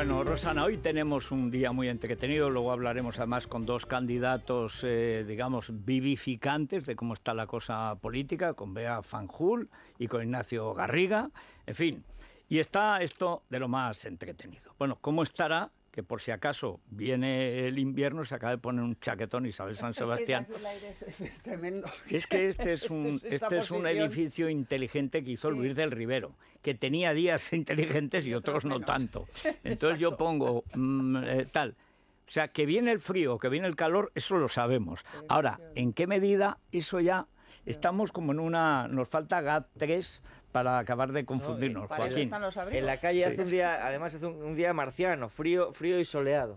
Bueno, Rosana, hoy tenemos un día muy entretenido, luego hablaremos además con dos candidatos, eh, digamos, vivificantes de cómo está la cosa política, con Bea Fanjul y con Ignacio Garriga, en fin. Y está esto de lo más entretenido. Bueno, ¿cómo estará que por si acaso viene el invierno se acaba de poner un chaquetón Isabel San Sebastián. es, que este es un, este un este edificio inteligente que hizo Luis del Rivero, que tenía días inteligentes y otros no tanto. Entonces yo pongo mm, eh, tal. O sea, que viene el frío, que viene el calor, eso lo sabemos. Ahora, ¿en qué medida eso ya estamos como en una... Nos falta GAT 3 para acabar de confundirnos, Joaquín. En la calle hace un día, además hace un, día marciano, frío, frío y soleado.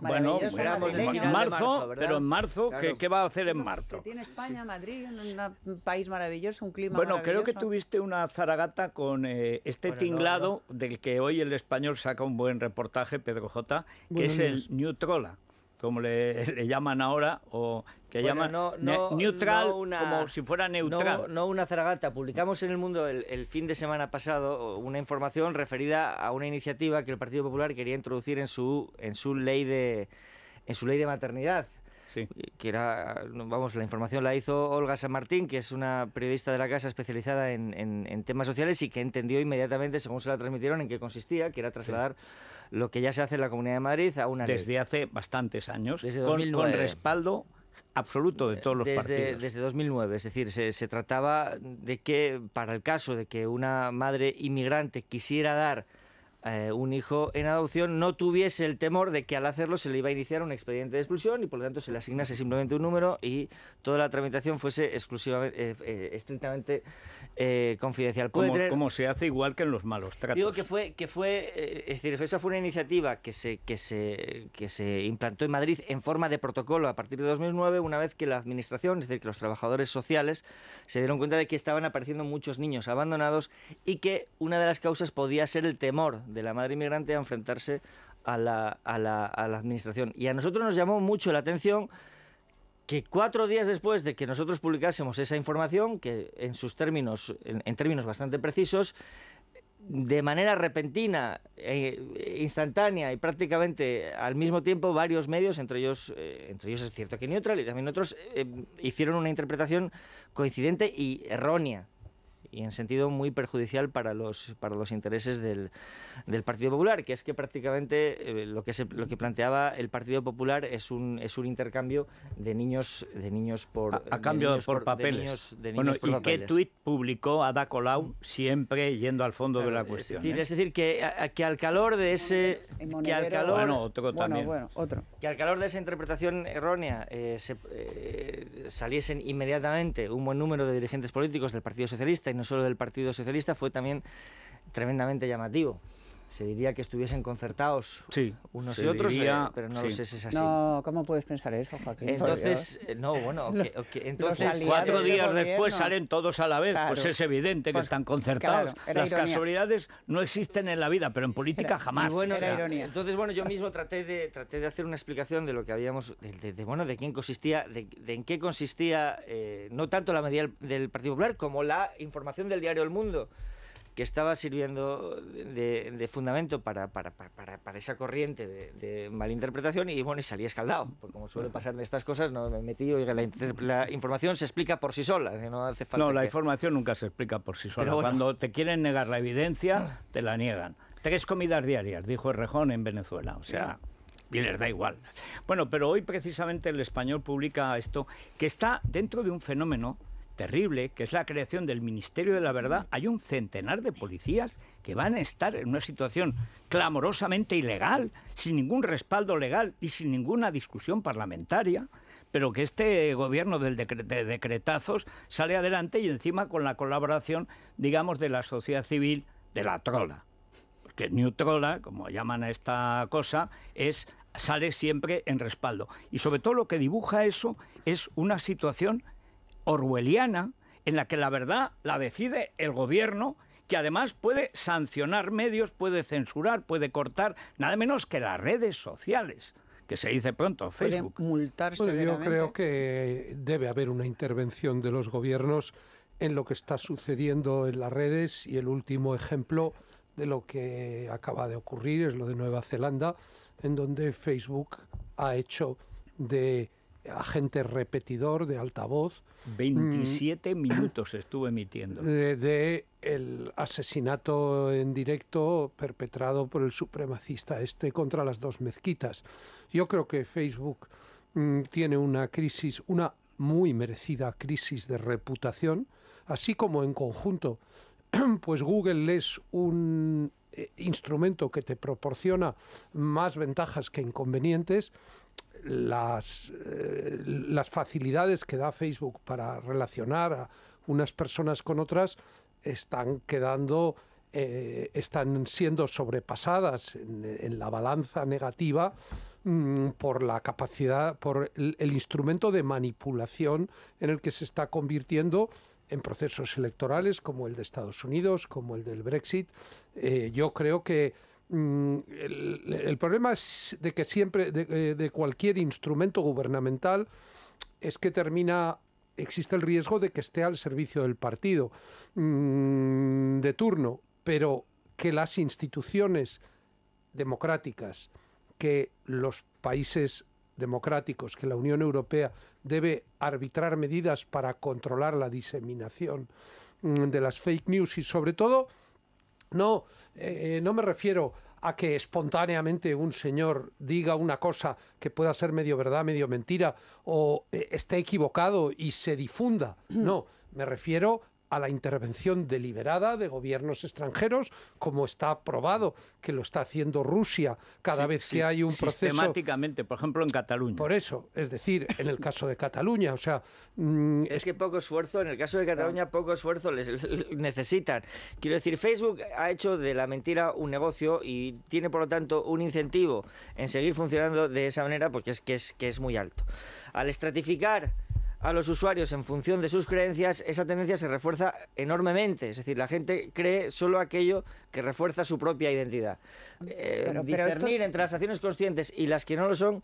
Bueno, en marzo, pero en marzo, ¿qué, va a hacer en marzo? Que tiene España, Madrid, un país maravilloso, un clima Bueno, creo que tuviste una zaragata con eh, este tinglado del que hoy el español saca un buen reportaje, Pedro J, que es el New Trola como le, le, llaman ahora, o que no, neutral como si fuera neutral. No, una zaragata. Publicamos en el mundo el, fin de semana pasado una información referida a una iniciativa que el Partido Popular quería introducir en su en su ley de en su ley de maternidad. Que era, vamos, la información la hizo Olga San Martín, que es una periodista de la casa especializada en, en, temas sociales y que entendió inmediatamente, según se la transmitieron, en qué consistía, que era trasladar lo que ya se hace en la Comunidad de Madrid a una. Desde hace bastantes años, Desde con, con respaldo absoluto de eh, todos los desde, Desde 2009, es decir, se, se trataba de que para el caso de que una madre inmigrante quisiera dar eh, un hijo en adopción no tuviese el temor de que al hacerlo se le iba a iniciar un expediente de expulsión y por lo tanto se le asignase simplemente un número y toda la tramitación fuese exclusivamente, eh, eh, estrictamente confidencial. como, se hace igual que en los malos tratos. Digo que fue, que fue es decir, esa fue una iniciativa que se, que, se, que se implantó en Madrid en forma de protocolo a partir de 2009, una vez que la administración, es decir, que los trabajadores sociales se dieron cuenta de que estaban apareciendo muchos niños abandonados y que una de las causas podía ser el temor de la madre inmigrante a enfrentarse a la, administración. Y a nosotros nos llamó mucho la atención que cuatro días después de que nosotros publicásemos esa información, que en sus términos, en, términos bastante precisos, de manera repentina, eh, instantánea y prácticamente al mismo tiempo varios medios, entre ellos, eh, entre ellos es cierto que Neutral y también otros, eh, hicieron una interpretación coincidente y errónea y en sentido muy perjudicial para los, para los intereses del, Partido Popular, que es que prácticamente eh, lo, que lo que planteaba el Partido Popular es un, es un intercambio de niños, de niños por... A, cambio de por, papeles. bueno, ¿y qué tuit publicó Ada Colau siempre yendo al fondo de la cuestión? Es decir, eh? es decir que, que al calor de ese... Que al calor, bueno, otro también. Que al calor de esa interpretación errónea eh, saliesen inmediatamente un buen número de dirigentes políticos del Partido Socialista no solo del Partido Socialista, fue también tremendamente llamativo se diría que estuviesen concertados unos y otros, eh, pero no sé si es así. No, ¿cómo puedes pensar eso, Joaquín? Entonces, eh, no, bueno, entonces... Cuatro días después salen todos a la vez, pues es evidente que pues, están concertados. Las casualidades no existen en la vida, pero en política jamás. Entonces, bueno, yo mismo traté de, traté de hacer una explicación de lo que habíamos, de, bueno, de quién consistía, de, en qué consistía eh, no tanto la medida del Partido Popular como la información del diario El Mundo que estaba sirviendo de, fundamento para, para, esa corriente de, malinterpretación y bueno, y salí escaldado, porque como suele pasar en estas cosas, no me metí, la, la información se explica por sí sola, eh, no hace la información nunca se explica por sí sola. Cuando te quieren negar la evidencia, te la niegan. Tres comidas diarias, dijo Rejón en Venezuela, o sea... bien y les da igual. Bueno, pero hoy precisamente el español publica esto, que está dentro de un fenómeno terrible, que es la creación del Ministerio de la Verdad, hay un centenar de policías que van a estar en una situación clamorosamente ilegal, sin ningún respaldo legal y sin ninguna discusión parlamentaria pero que este gobierno de decretazos sale adelante y encima con la colaboración, digamos, de la sociedad civil de la trola. Porque New Trola, como llaman a esta cosa, es, sale siempre en respaldo. Y sobre todo lo que dibuja eso es una situación orwelliana en la que la verdad la decide el gobierno que además puede sancionar medios, puede censurar, puede cortar, nada menos que las redes sociales, que se dice pronto, Facebook. Puede yo creo que debe haber una intervención de los gobiernos en lo que está sucediendo en las redes y el último ejemplo de lo que acaba de ocurrir es lo de Nueva Zelanda, en donde Facebook ha hecho de agente repetidor de altavoz. 27 mm, minutos estuve emitiendo. De, el asesinato en directo perpetrado por el supremacista este contra las dos mezquitas. Yo creo que Facebook mm, tiene una crisis, una muy merecida crisis de reputación, así como en conjunto, pues Google es un eh, instrumento que te proporciona más ventajas que inconvenientes las, eh, las facilidades que da Facebook para relacionar a unas personas con otras están quedando, eh, están siendo sobrepasadas en, la balanza negativa mm, por la capacidad, por el, instrumento de manipulación en el que se está convirtiendo en procesos electorales como el de Estados Unidos, como el del Brexit. Eh, yo creo que Mm, el, problema es de que siempre, de, eh, de cualquier instrumento gubernamental, es que termina existe el riesgo de que esté al servicio del partido mm, de turno, pero que las instituciones democráticas, que los países democráticos, que la Unión Europea debe arbitrar medidas para controlar la diseminación mm, de las fake news y sobre todo no eh, eh, no me refiero a que espontáneamente un señor diga una cosa que pueda ser medio verdad, medio mentira, o eh, esté equivocado y se difunda. No, me refiero a la intervención deliberada de gobiernos extranjeros, como está probado que lo está haciendo Rusia cada vez que hay un proceso. Sistemáticamente, por ejemplo, en Cataluña. Por eso, es decir, en el caso de Cataluña, o sea. Mm, es, que poco esfuerzo, en el caso de Cataluña, poco esfuerzo les, les necesitan. Quiero decir, Facebook ha hecho de la mentira un negocio y tiene, por lo tanto, un incentivo en seguir funcionando de esa manera porque es que es, que es muy alto. Al estratificar a los usuarios en función de sus creencias, esa tendencia se refuerza enormemente. Es decir, la gente cree solo aquello que refuerza su propia identidad. Eh, entre las acciones conscientes y las que no lo son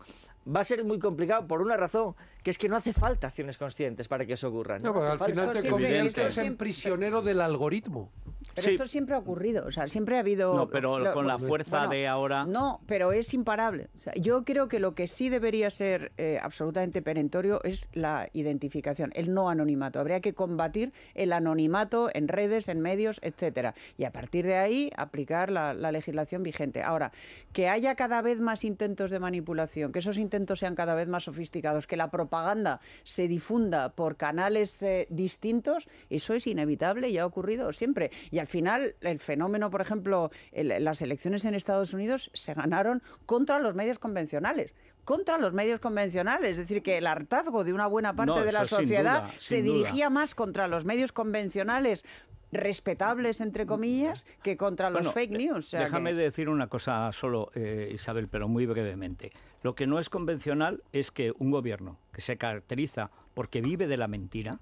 va a ser muy complicado por una razón, que es que no hace falta acciones conscientes para que eso ocurra. No, al final te conviertes en prisionero del algoritmo. Pero esto siempre ha ocurrido, o sea, siempre ha habido... No, pero con la fuerza de ahora... No, pero es imparable. yo creo que lo que sí debería ser eh, absolutamente perentorio es la identificación, el no anonimato. Habría que combatir el anonimato en redes, en medios, etcétera. Y a partir de ahí, aplicar la, la legislación vigente. Ahora, que haya cada vez más intentos de manipulación, que esos intentos sean cada vez más sofisticados, que la propaganda se difunda por canales eh, distintos, eso es inevitable y ha ocurrido siempre. Y al final, el fenómeno, por ejemplo, las elecciones en Estados Unidos se ganaron contra los medios convencionales contra los medios convencionales. Es decir, que el hartazgo de una buena parte de la sociedad se dirigía más contra los medios convencionales respetables, entre mm, comillas, que contra los fake news. déjame decir una cosa solo, eh, Isabel, pero muy brevemente. Lo que no es convencional es que un gobierno que se caracteriza porque vive de la mentira,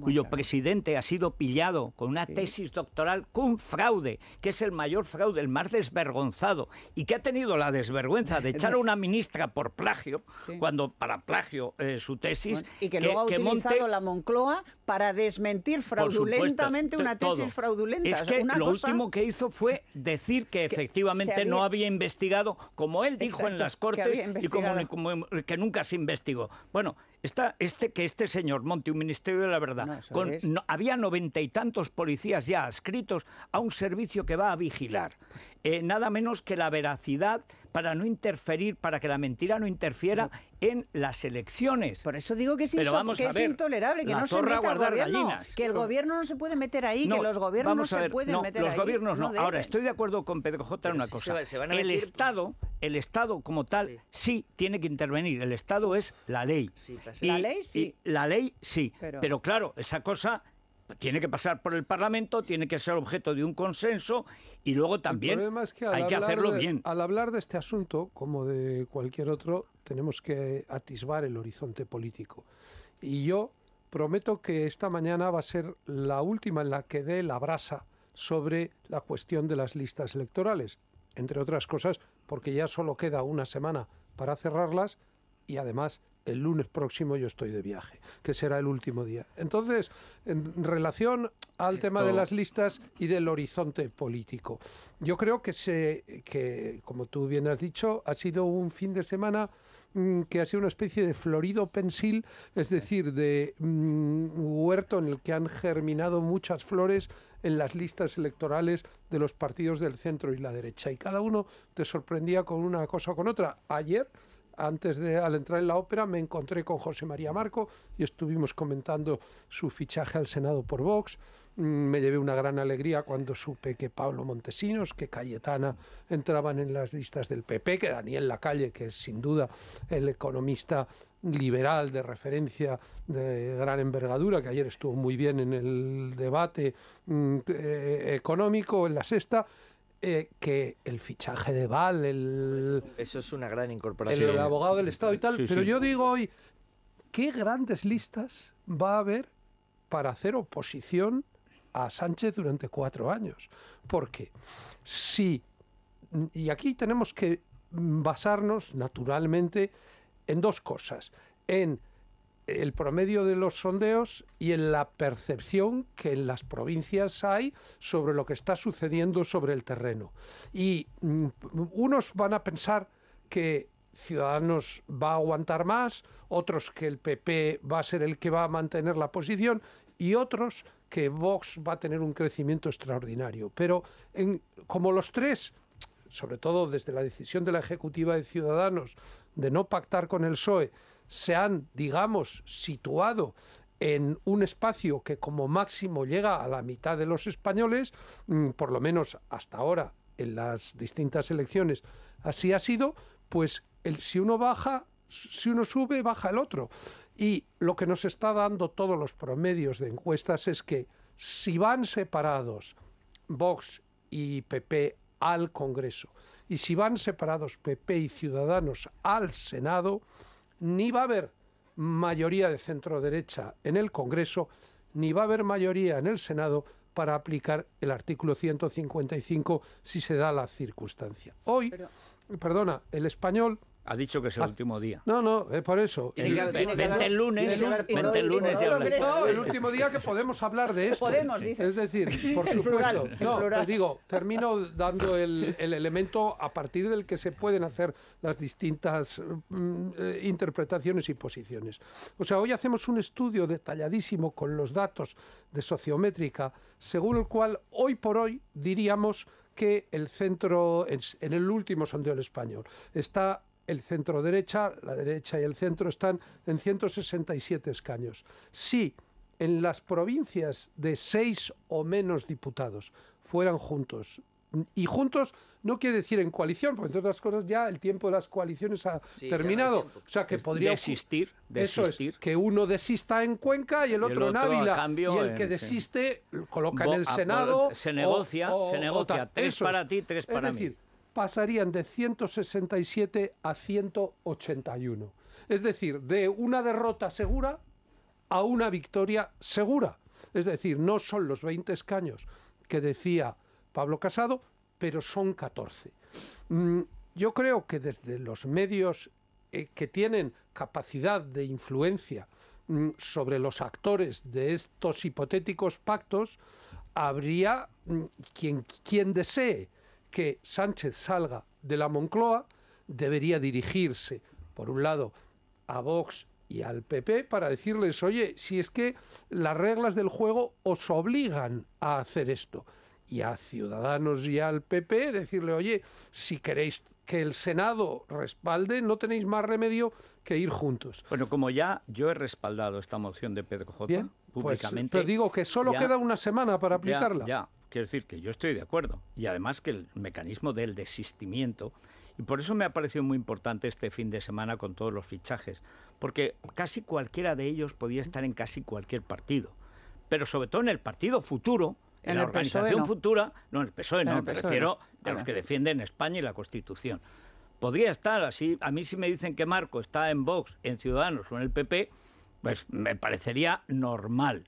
cuyo presidente ha sido pillado con una tesis doctoral con fraude, que es el mayor fraude, el más desvergonzado, y que ha tenido la desvergüenza de echar a una ministra por plagio, cuando para plagio eh, su tesis. y que, luego ha utilizado la Moncloa para desmentir fraudulentamente una tesis fraudulenta. Es que lo último que hizo fue decir que, efectivamente no había investigado, como él dijo en las Cortes, y que nunca se investigó. Bueno, este, que este señor monte un Ministerio de la Verdad, con, había noventa y tantos policías ya adscritos a un servicio que va a vigilar. Eh, nada menos que la veracidad para no interferir, para que la mentira no interfiera en las elecciones. Por eso digo que es, que es intolerable que no se meta gobierno, gallinas. que el gobierno no se puede meter ahí, que los gobiernos no se pueden meter los ahí. Los gobiernos no. Ahora estoy de acuerdo con Pedro J en una cosa. el Estado, el Estado como tal sí. tiene que intervenir. El Estado es la ley. Pues, la ley sí. la ley sí. Pero... claro, esa cosa tiene que pasar por el Parlamento, tiene que ser objeto de un consenso y luego también hay que hacerlo bien. Al hablar de este asunto, como de cualquier otro, tenemos que atisbar el horizonte político. Y yo prometo que esta mañana va a ser la última en la que dé la brasa sobre la cuestión de las listas electorales, entre otras cosas porque ya solo queda una semana para cerrarlas y además el lunes próximo yo estoy de viaje, que será el último día. Entonces, en relación al tema de las listas y del horizonte político, yo creo que, se, que, como tú bien has dicho, ha sido un fin de semana Mm, que ha sido una especie de florido pensil, es decir, de mm, huerto en el que han germinado muchas flores en las listas electorales de los partidos del centro y la derecha. Y cada uno te sorprendía con una cosa o con otra. Ayer antes de al entrar en la ópera me encontré con José María Marco y estuvimos comentando su fichaje al Senado por Vox, Mm, me llevé una gran alegría cuando supe que Pablo Montesinos, que Cayetana entraban en las listas del PP, que Daniel Lacalle, que es sin duda el economista liberal de referencia de gran envergadura, que ayer estuvo muy bien en el debate mm, eh, económico, en la sexta, eh, que el fichaje de Val, el... Eso es una gran incorporación. El, abogado del Estado y tal, pero yo digo hoy, ¿qué grandes listas va a haber para hacer oposición a Sánchez durante cuatro años. Porque si, y aquí tenemos que basarnos naturalmente en dos cosas, en el promedio de los sondeos y en la percepción que en las provincias hay sobre lo que está sucediendo sobre el terreno. Y mm, unos van a pensar que Ciudadanos va a aguantar más, otros que el PP va a ser el que va a mantener la posición y otros que Vox va a tener un crecimiento extraordinario. Pero en, como los tres, sobre todo desde la decisión de la Ejecutiva de Ciudadanos de no pactar con el PSOE, se han, digamos, situado en un espacio que como máximo llega a la mitad de los españoles, mm, por lo menos hasta ahora en las distintas elecciones así ha sido, pues el, si uno baja, si uno sube, baja el otro. Y lo que nos está dando todos los promedios de encuestas es que si van separados Vox y PP al Congreso y si van separados PP y Ciudadanos al Senado, ni va a haber mayoría de centro derecha en el Congreso, ni va a haber mayoría en el Senado para aplicar el artículo 155 si se da la circunstancia. Hoy, perdona, el español ha dicho que es el ah. último día. No, no, es por eso. El, vente el lunes, No, el último día que podemos hablar de esto. Podemos, Es decir, por supuesto. no, digo, termino dando el, elemento a partir del que se pueden hacer las distintas mm, eh, interpretaciones y posiciones. O sea, hoy hacemos un estudio detalladísimo con los datos de sociométrica, según el cual hoy por hoy diríamos que el centro, en el último sondeo del español, está el centro derecha, la derecha y el centro están en 167 escaños. Si en las provincias de seis o menos diputados fueran juntos y juntos no quiere decir en coalición, porque entre otras cosas ya el tiempo de las coaliciones ha terminado. o sea que podría desistir, que uno desista en Cuenca y el otro, en Ávila. y el que desiste coloca en el Senado. se negocia, se negocia. tres para ti, tres para mí pasarían de 167 a 181. Es decir, de una derrota segura a una victoria segura. Es decir, no son los 20 escaños que decía Pablo Casado, pero son 14. Mm, yo creo que desde los medios eh, que tienen capacidad de influencia mm, sobre los actores de estos hipotéticos pactos, habría mm, quien, quien desee que Sánchez salga de la Moncloa, debería dirigirse, por un lado, a Vox y al PP para decirles, oye, si es que las reglas del juego os obligan a hacer esto. Y a Ciudadanos y al PP decirle, oye, si queréis que el Senado respalde, no tenéis más remedio que ir juntos. Bueno, como ya yo he respaldado esta moción de Pedro J. Pues, públicamente. Pues, digo que solo queda una semana para aplicarla. ya. Quiero decir que yo estoy de acuerdo. Y además que el mecanismo del desistimiento, y por eso me ha parecido muy importante este fin de semana con todos los fichajes, porque casi cualquiera de ellos podía estar en casi cualquier partido, pero sobre todo en el partido futuro, en, la organización futura, no en el PSOE, no, me refiero a los que defienden España y la Constitución. Podría estar así, a mí si me dicen que Marco está en Vox, en Ciudadanos o en el PP, pues me parecería normal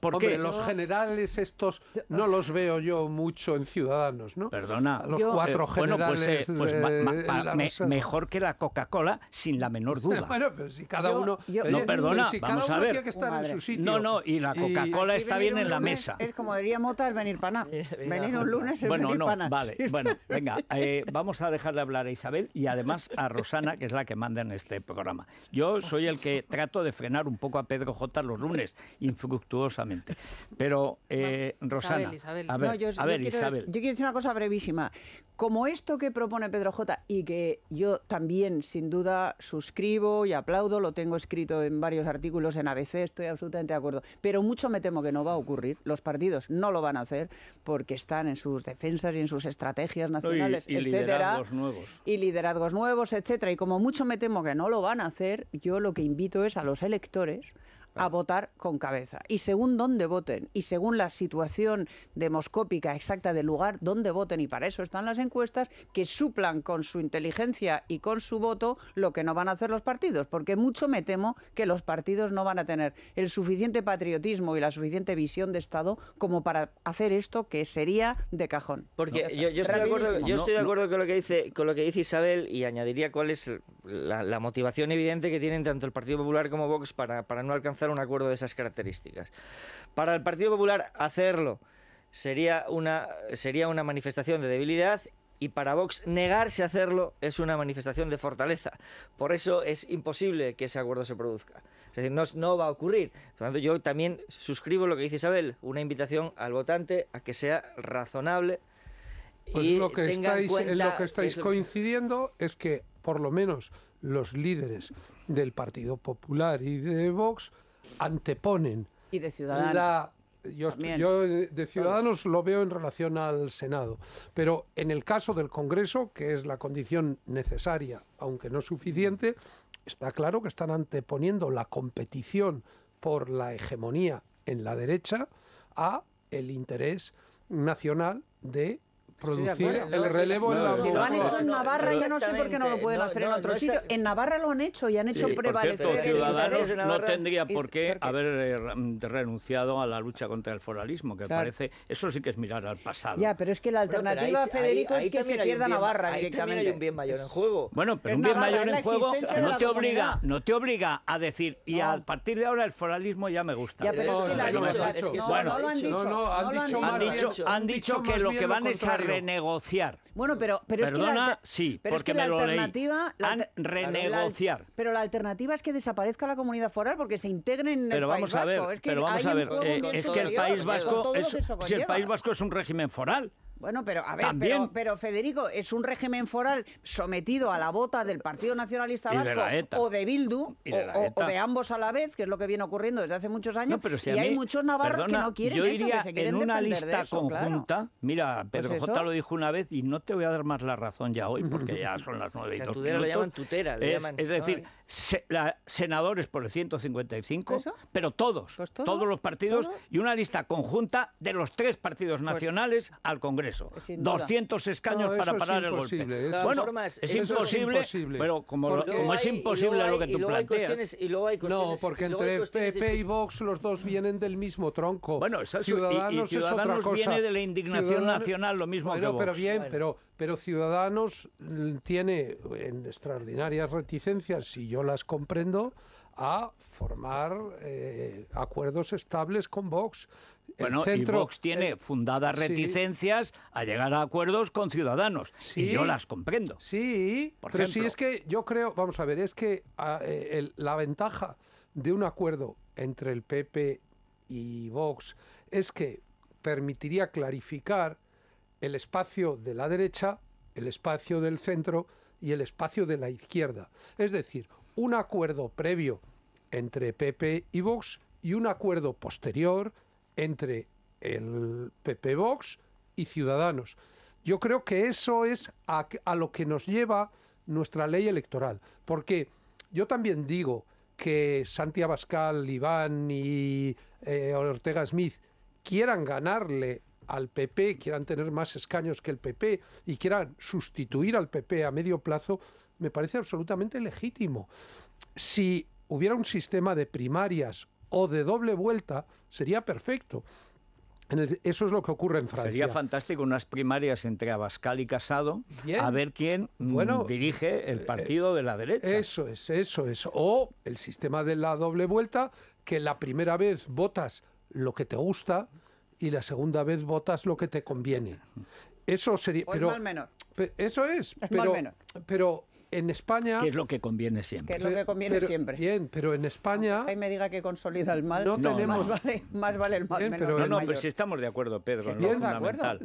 porque los generales estos no los veo yo mucho en Ciudadanos, ¿no? Perdona. Los cuatro generales. Eh, bueno, pues, eh, pues mejor que la Coca-Cola, sin la menor duda. bueno, pero si cada uno... Eh, no, perdona, vamos a ver. No, no, y la Coca-Cola está bien en la mesa. Es como diría Mota, es venir para nada. Venir un lunes es venir no, para nada. Vale, bueno, venga, vamos a dejar de hablar a Isabel y además a Rosana, que es la que manda en este programa. Yo soy el que trato de frenar un poco a Pedro J. los lunes, infructuoso pero, eh, Rosana, a ver, yo, Isabel. yo quiero decir una cosa brevísima. Como esto que propone Pedro J y que yo también, sin duda, suscribo y aplaudo, lo tengo escrito en varios artículos en ABC, estoy absolutamente de acuerdo, pero mucho me temo que no va a ocurrir. Los partidos no lo van a hacer porque están en sus defensas y en sus estrategias nacionales, etcétera. y, etcétera. Liderazgos nuevos. Y liderazgos nuevos, etcétera. Y como mucho me temo que no lo van a hacer, yo lo que invito es a los electores a votar con cabeza. Y según dónde voten y según la situación demoscópica exacta del lugar donde voten, y para eso están las encuestas, que suplan con su inteligencia y con su voto lo que no van a hacer los partidos, porque mucho me temo que los partidos no van a tener el suficiente patriotismo y la suficiente visión de Estado como para hacer esto que sería de cajón. Porque yo, yo, estoy, de acuerdo, con, lo que dice, con lo que dice Isabel y añadiría cuál es la, la motivación evidente que tienen tanto el Partido Popular como Vox para, para no alcanzar un acuerdo de esas características. Para el Partido Popular hacerlo sería una, sería una manifestación de debilidad y para Vox negarse a hacerlo es una manifestación de fortaleza. Por eso es imposible que ese acuerdo se produzca. Es decir, no, va a ocurrir. yo también suscribo lo que dice Isabel, una invitación al votante a que sea razonable. Pues y lo en, eh, lo que estáis coincidiendo es que por lo menos los líderes del Partido Popular y de Vox anteponen. Y de ciudadanos. yo, yo, de Ciudadanos lo veo en relación al Senado, pero en el caso del Congreso, que es la condición necesaria, aunque no suficiente, está claro que están anteponiendo la competición por la hegemonía en la derecha a el interés nacional de producir el relevo en la Si lo han hecho en Navarra, ya no sé por qué no lo pueden hacer en otro sitio. En Navarra lo han hecho y han hecho prevalecer. Por Ciudadanos no tendría por qué haber eh, renunciado a la lucha contra el foralismo, que parece... Eso sí que es mirar al pasado. Ya, pero es que la alternativa, Federico, es que se pierda Navarra directamente. un bien mayor en juego. Bueno, pero un bien mayor en juego no te obliga no te obliga a decir y a partir de ahora el foralismo ya me gusta. Ya, pero es que no, lo han dicho. No, han dicho han dicho que lo que van a echar renegociar. Bueno, pero, pero es que la, sí, pero es que la alternativa Han renegociar. pero la alternativa es que desaparezca la comunidad foral porque se integren en pero el vamos País a ver, Vasco. Es que pero vamos a ver, eh, es que el País Vasco es, si el País Vasco es un régimen foral. Bueno, pero a ver, pero, Federico, es un régimen foral sometido a la bota del Partido Nacionalista Vasco o de Bildu o, de ambos a la vez, que es lo que viene ocurriendo desde hace muchos años. y hay muchos navarros que no quieren eso, que se quieren en una lista conjunta. Mira, pues Pedro J lo dijo una vez y no te voy a dar más la razón ya hoy porque ya son las nueve y o es, decir, senadores por el 155, pero todos, pues todos los partidos y una lista conjunta de los tres partidos pues nacionales al Congreso. 200 eh, escaños para parar el golpe. bueno, es, imposible, pero como, es imposible lo que tú planteas. no, porque entre PP y Vox los dos vienen del mismo tronco. Bueno, Ciudadanos, y, y Ciudadanos viene de la indignación nacional, lo mismo que Vox. Pero bien, pero pero Ciudadanos mm, tiene en extraordinarias reticencias, si yo las comprendo, a formar eh, acuerdos estables con Vox. Bueno, Vox tiene fundadas reticencias a llegar a acuerdos con ciudadanos. Sí, y yo las comprendo. Sí, Por pero si es que yo creo, vamos a ver, es que ah, eh, la ventaja de un acuerdo entre el PP y Vox es que permitiría clarificar el espacio de la derecha, el espacio del centro y el espacio de la izquierda. Es decir, un acuerdo previo entre PP y Vox y un acuerdo posterior entre el PP Vox y Ciudadanos. Yo creo que eso es a, lo que nos lleva nuestra ley electoral. Porque yo también digo que Santiago Abascal, Iván y eh, Ortega Smith quieran ganarle al PP, quieran tener más escaños que el PP y quieran sustituir al PP a medio plazo, me parece absolutamente legítimo. Si hubiera un sistema de primarias o de doble vuelta, sería perfecto. Eso es lo que ocurre en Francia. Sería fantástico unas primarias entre Abascal y Casado a ver quién mm, dirige el eh, partido de la derecha. Eso es, eso es. O el sistema de la doble vuelta, que la primera vez votas lo que te gusta, y la segunda vez votas lo que te conviene. Eso sería... O mal menor. Eso es, pero, mal menor. pero en España... Que es lo que conviene siempre. es lo que conviene siempre. Bien, pero en España... Ahí me diga que consolida el mal. No, tenemos... Más vale, el mal Pero no, pero si estamos de acuerdo, Pedro. Si de acuerdo.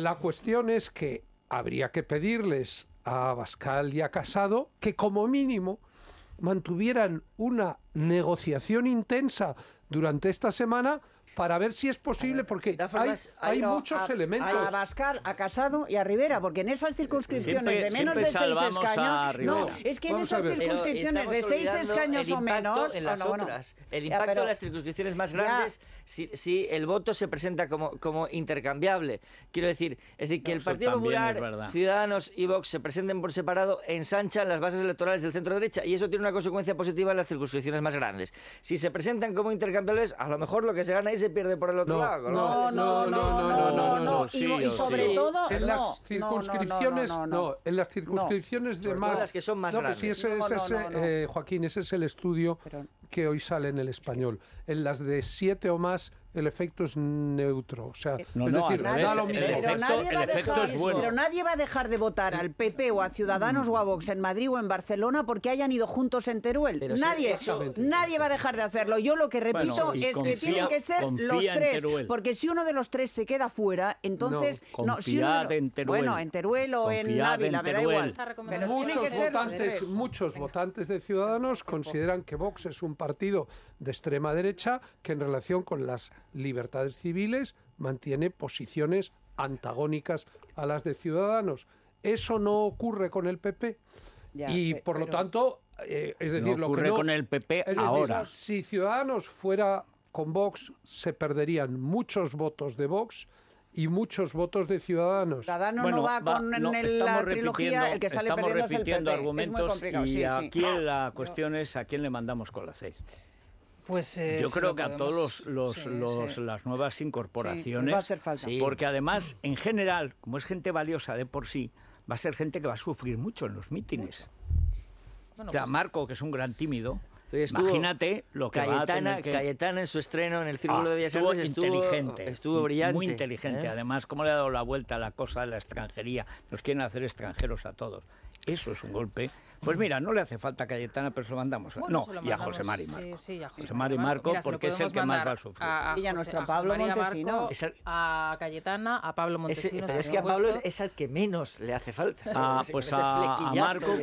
la cuestión es que habría que pedirles a Bascal y a Casado que como mínimo mantuvieran una negociación intensa durante esta semana para ver si es posible, porque hay, muchos elementos. A Bascar, a Casado y a Rivera, porque en esas circunscripciones de menos de seis escaños. No, es que en esas circunscripciones de seis escaños o menos. Ah, otras. El impacto de las circunscripciones más grandes, si, el voto se presenta como, como intercambiable. Quiero decir, es decir, que el Partido Popular, Ciudadanos y Vox se presenten por separado, ensanchan las bases electorales del centro-derecha y eso tiene una consecuencia positiva en las circunscripciones más grandes. Si se presentan como intercambiables, a lo mejor lo que se gana es pierde por el otro lado. No, no, no, no, no, no, y, sobre todo en las circunscripciones, no, en las circunscripciones de más las que son más ese, ese, Joaquín, ese es el estudio que hoy sale en el español. En las de siete o más el efecto es neutro. O sea, no, es decir, da lo mismo. Pero nadie va a dejar de votar al PP o a Ciudadanos o a Vox en Madrid o en Barcelona porque hayan ido juntos en Teruel. nadie, eso, nadie va a dejar de hacerlo. Yo lo que repito es que tienen que ser los tres. Porque si uno de los tres se queda fuera, entonces... No, Bueno, en Teruel o en Ávila, me da igual. muchos, muchos votantes de Ciudadanos consideran que Vox es un partido de extrema derecha que en relación con las libertades civiles, mantiene posiciones antagónicas a las de Ciudadanos. Eso no ocurre con el PP. y por lo tanto, eh, es decir, lo que no, con el PP es ahora. si Ciudadanos fuera con Vox, se perderían muchos votos de Vox y muchos votos de ciudadanos. Ciudadanos no va, con la trilogía, el que sale estamos repitiendo es el argumentos y aquí la cuestión es a quién le mandamos con la C. Pues, eh, Yo creo que a todos los, las nuevas incorporaciones, va a hacer falta. porque además, en general, como es gente valiosa de por sí, va a ser gente que va a sufrir mucho en los mítines. sea, pues, Marco, que es un gran tímido, Imagínate lo que va a tener que... Cayetana en su estreno en el Círculo ah, de Días Artes estuvo inteligente, estuvo brillante, muy inteligente. ¿eh? Además, cómo le ha dado la vuelta a la cosa de la extranjería. Nos quieren hacer extranjeros a todos. Eso es un golpe pues mira, no le hace falta a Cayetana, pero se lo mandamos. no, y a José Mari Marco. Sí, a José, José y Marco, porque es el que más va a sufrir. Y a nuestro Pablo Montesino. a Cayetana, a Pablo Montesino. pero es que a Pablo es, el que menos le hace falta. Ah, pues a, Marco,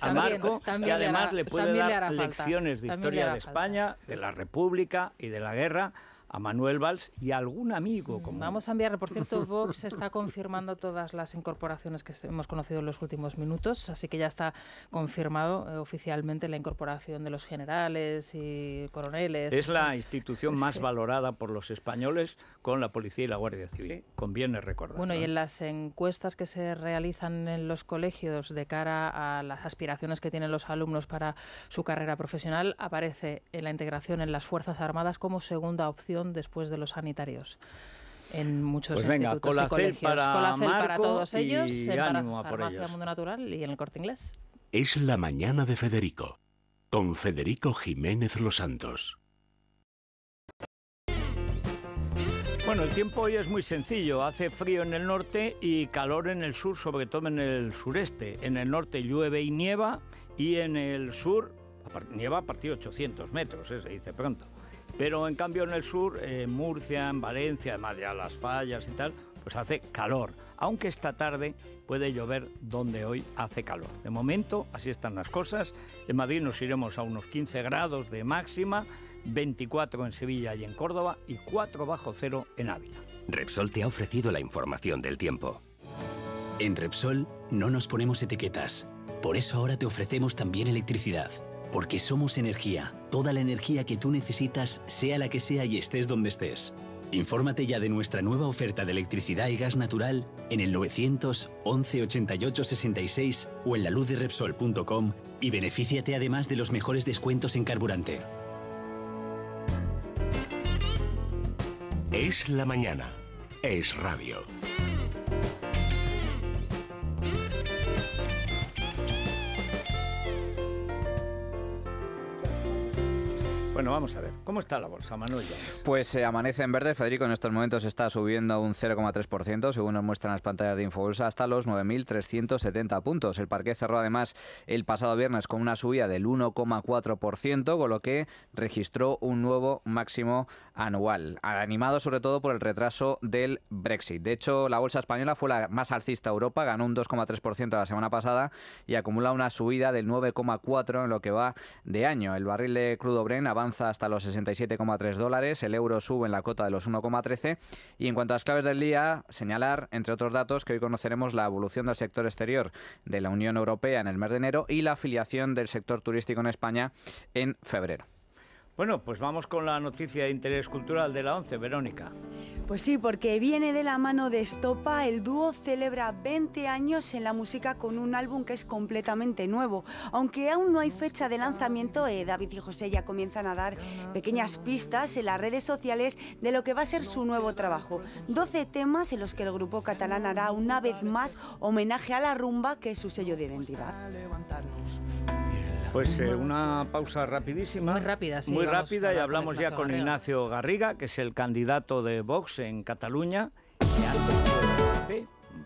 a Marco, que además le puede dar lecciones de historia de España, de la República y de la guerra a Manuel Valls y a algún amigo. Mm, vamos a enviarle, por cierto, Vox está confirmando todas las incorporaciones que hemos conocido en los últimos minutos, así que ya está confirmado eh, oficialmente la incorporación de los generales y coroneles. Es la institución más valorada por los españoles con la policía y la Guardia Civil, conviene recordar. Bueno, y en las encuestas que se realizan en los colegios de cara a las aspiraciones que tienen los alumnos para su carrera profesional, aparece en la integración en las Fuerzas Armadas como segunda opción después de los sanitarios en muchos pues institutos y colegios. Para para todos ellos, en a Mundo Natural y en el Corte Inglés. Es la mañana de Federico, con Federico Jiménez Los Santos. Bueno, el tiempo hoy es muy sencillo. Hace frío en el norte y calor en el sur, sobre todo en el sureste. En el norte llueve y nieva y en el sur nieva a partir de 800 metros, ¿eh? se dice pronto. Pero en cambio en el sur, en eh, Murcia, en Valencia, además ya las fallas y tal, pues hace calor. Aunque esta tarde puede llover donde hoy hace calor. De momento, así están las cosas. En Madrid nos iremos a unos 15 grados de máxima, 24 en Sevilla y en Córdoba y 4 bajo cero en Ávila. Repsol te ha ofrecido la información del tiempo. En Repsol no nos ponemos etiquetas. Por eso ahora te ofrecemos también electricidad porque somos energía, toda la energía que tú necesitas, sea la que sea y estés donde estés. Infórmate ya de nuestra nueva oferta de electricidad y gas natural en el 900 88 66 o en la de Repsol.com y benefíciate además de los mejores descuentos en carburante. Es la mañana. Es radio. Bueno, vamos a ver, ¿cómo está la bolsa, Manuel? Pues se eh, amanece en verde, Federico, en estos momentos está subiendo un 0,3%, según nos muestran las pantallas de Infobolsa, hasta los 9.370 puntos. El parque cerró además el pasado viernes con una subida del 1,4%, con lo que registró un nuevo máximo anual, animado sobre todo por el retraso del Brexit. De hecho, la bolsa española fue la más alcista Europa, ganó un 2,3% la semana pasada y acumula una subida del 9,4% en lo que va de año. El barril de crudo Bren avanza hasta los 67,3 dólares, el euro sube en la cota de los 1,13 y en cuanto a las claves del día, señalar, entre otros datos, que hoy conoceremos la evolución del sector exterior de la Unión Europea en el mes de enero y la afiliación del sector turístico en España en febrero. Bueno, pues vamos con la noticia de interés cultural de la 11, Verónica. Pues sí, porque viene de la mano de Estopa, el dúo celebra 20 años en la música con un álbum que es completamente nuevo. Aunque aún no hay fecha de lanzamiento, eh, David y José ya comienzan a dar pequeñas pistas en las redes sociales de lo que va a ser su nuevo trabajo. 12 temas en los que el grupo catalán hará una vez más homenaje a la rumba, que es su sello de identidad. Pues eh, una pausa rapidísima. Muy rápida, sí muy rápida y hablamos ya con Ignacio Garriga, que es el candidato de Vox en Cataluña,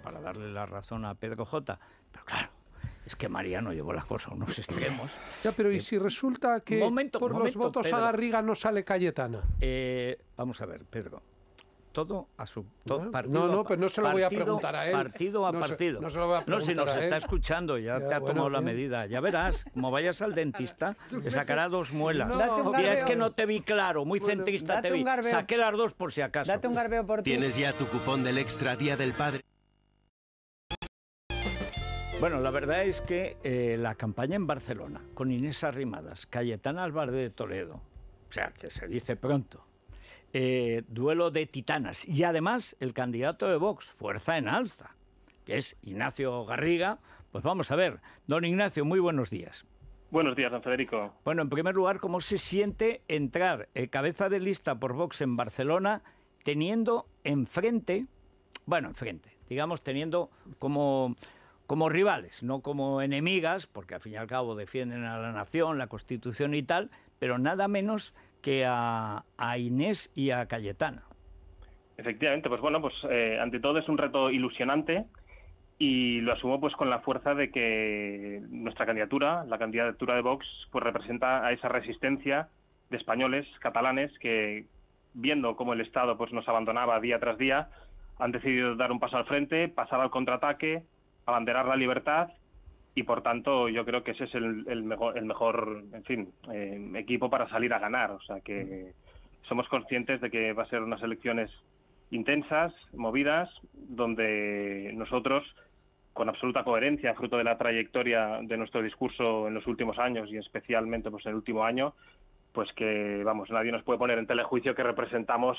para darle la razón a Pedro J. Pero claro, es que Mariano llevó las cosas a unos extremos. Ya, pero ¿y eh, si resulta que por los votos a Garriga no sale Cayetana? Eh, vamos a ver, Pedro todo a su partido. No, no, pero no se lo voy a preguntar a él. Partido a no partido. no, se lo voy a preguntar no, si nos está escuchando, ya, te ha tomado la medida. Ya verás, como vayas al dentista, te sacará dos muelas. es que no te vi claro, muy centrista te vi. Saqué las dos por si acaso. Date un garbeo por ti. Tienes ya tu cupón del extra día del padre. Bueno, la verdad es que eh, la campaña en Barcelona, con Inés Arrimadas, Cayetana Álvarez de Toledo, o sea, que se dice pronto, eh, duelo de titanas. Y además el candidato de Vox, Fuerza en Alza, que es Ignacio Garriga. Pues vamos a ver, don Ignacio, muy buenos días. Buenos días, don Federico. Bueno, en primer lugar, ¿cómo se siente entrar eh, cabeza de lista por Vox en Barcelona teniendo enfrente, bueno, enfrente, digamos, teniendo como, como rivales, no como enemigas, porque al fin y al cabo defienden a la nación, la constitución y tal, pero nada menos que a, Inés y a Cayetana. Efectivamente, pues bueno, pues eh, ante todo es un reto ilusionante y lo asumo pues con la fuerza de que nuestra candidatura, la candidatura de Vox, pues representa a esa resistencia de españoles, catalanes, que viendo cómo el Estado pues nos abandonaba día tras día, han decidido dar un paso al frente, pasar al contraataque, abanderar la libertad y por tanto yo creo que ese es el, mejor, el mejor en fin, eh, equipo para salir a ganar. O sea que somos conscientes de que va a ser unas elecciones intensas, movidas, donde nosotros con absoluta coherencia, fruto de la trayectoria de nuestro discurso en los últimos años y especialmente pues en el último año, pues que vamos, nadie nos puede poner en telejuicio que representamos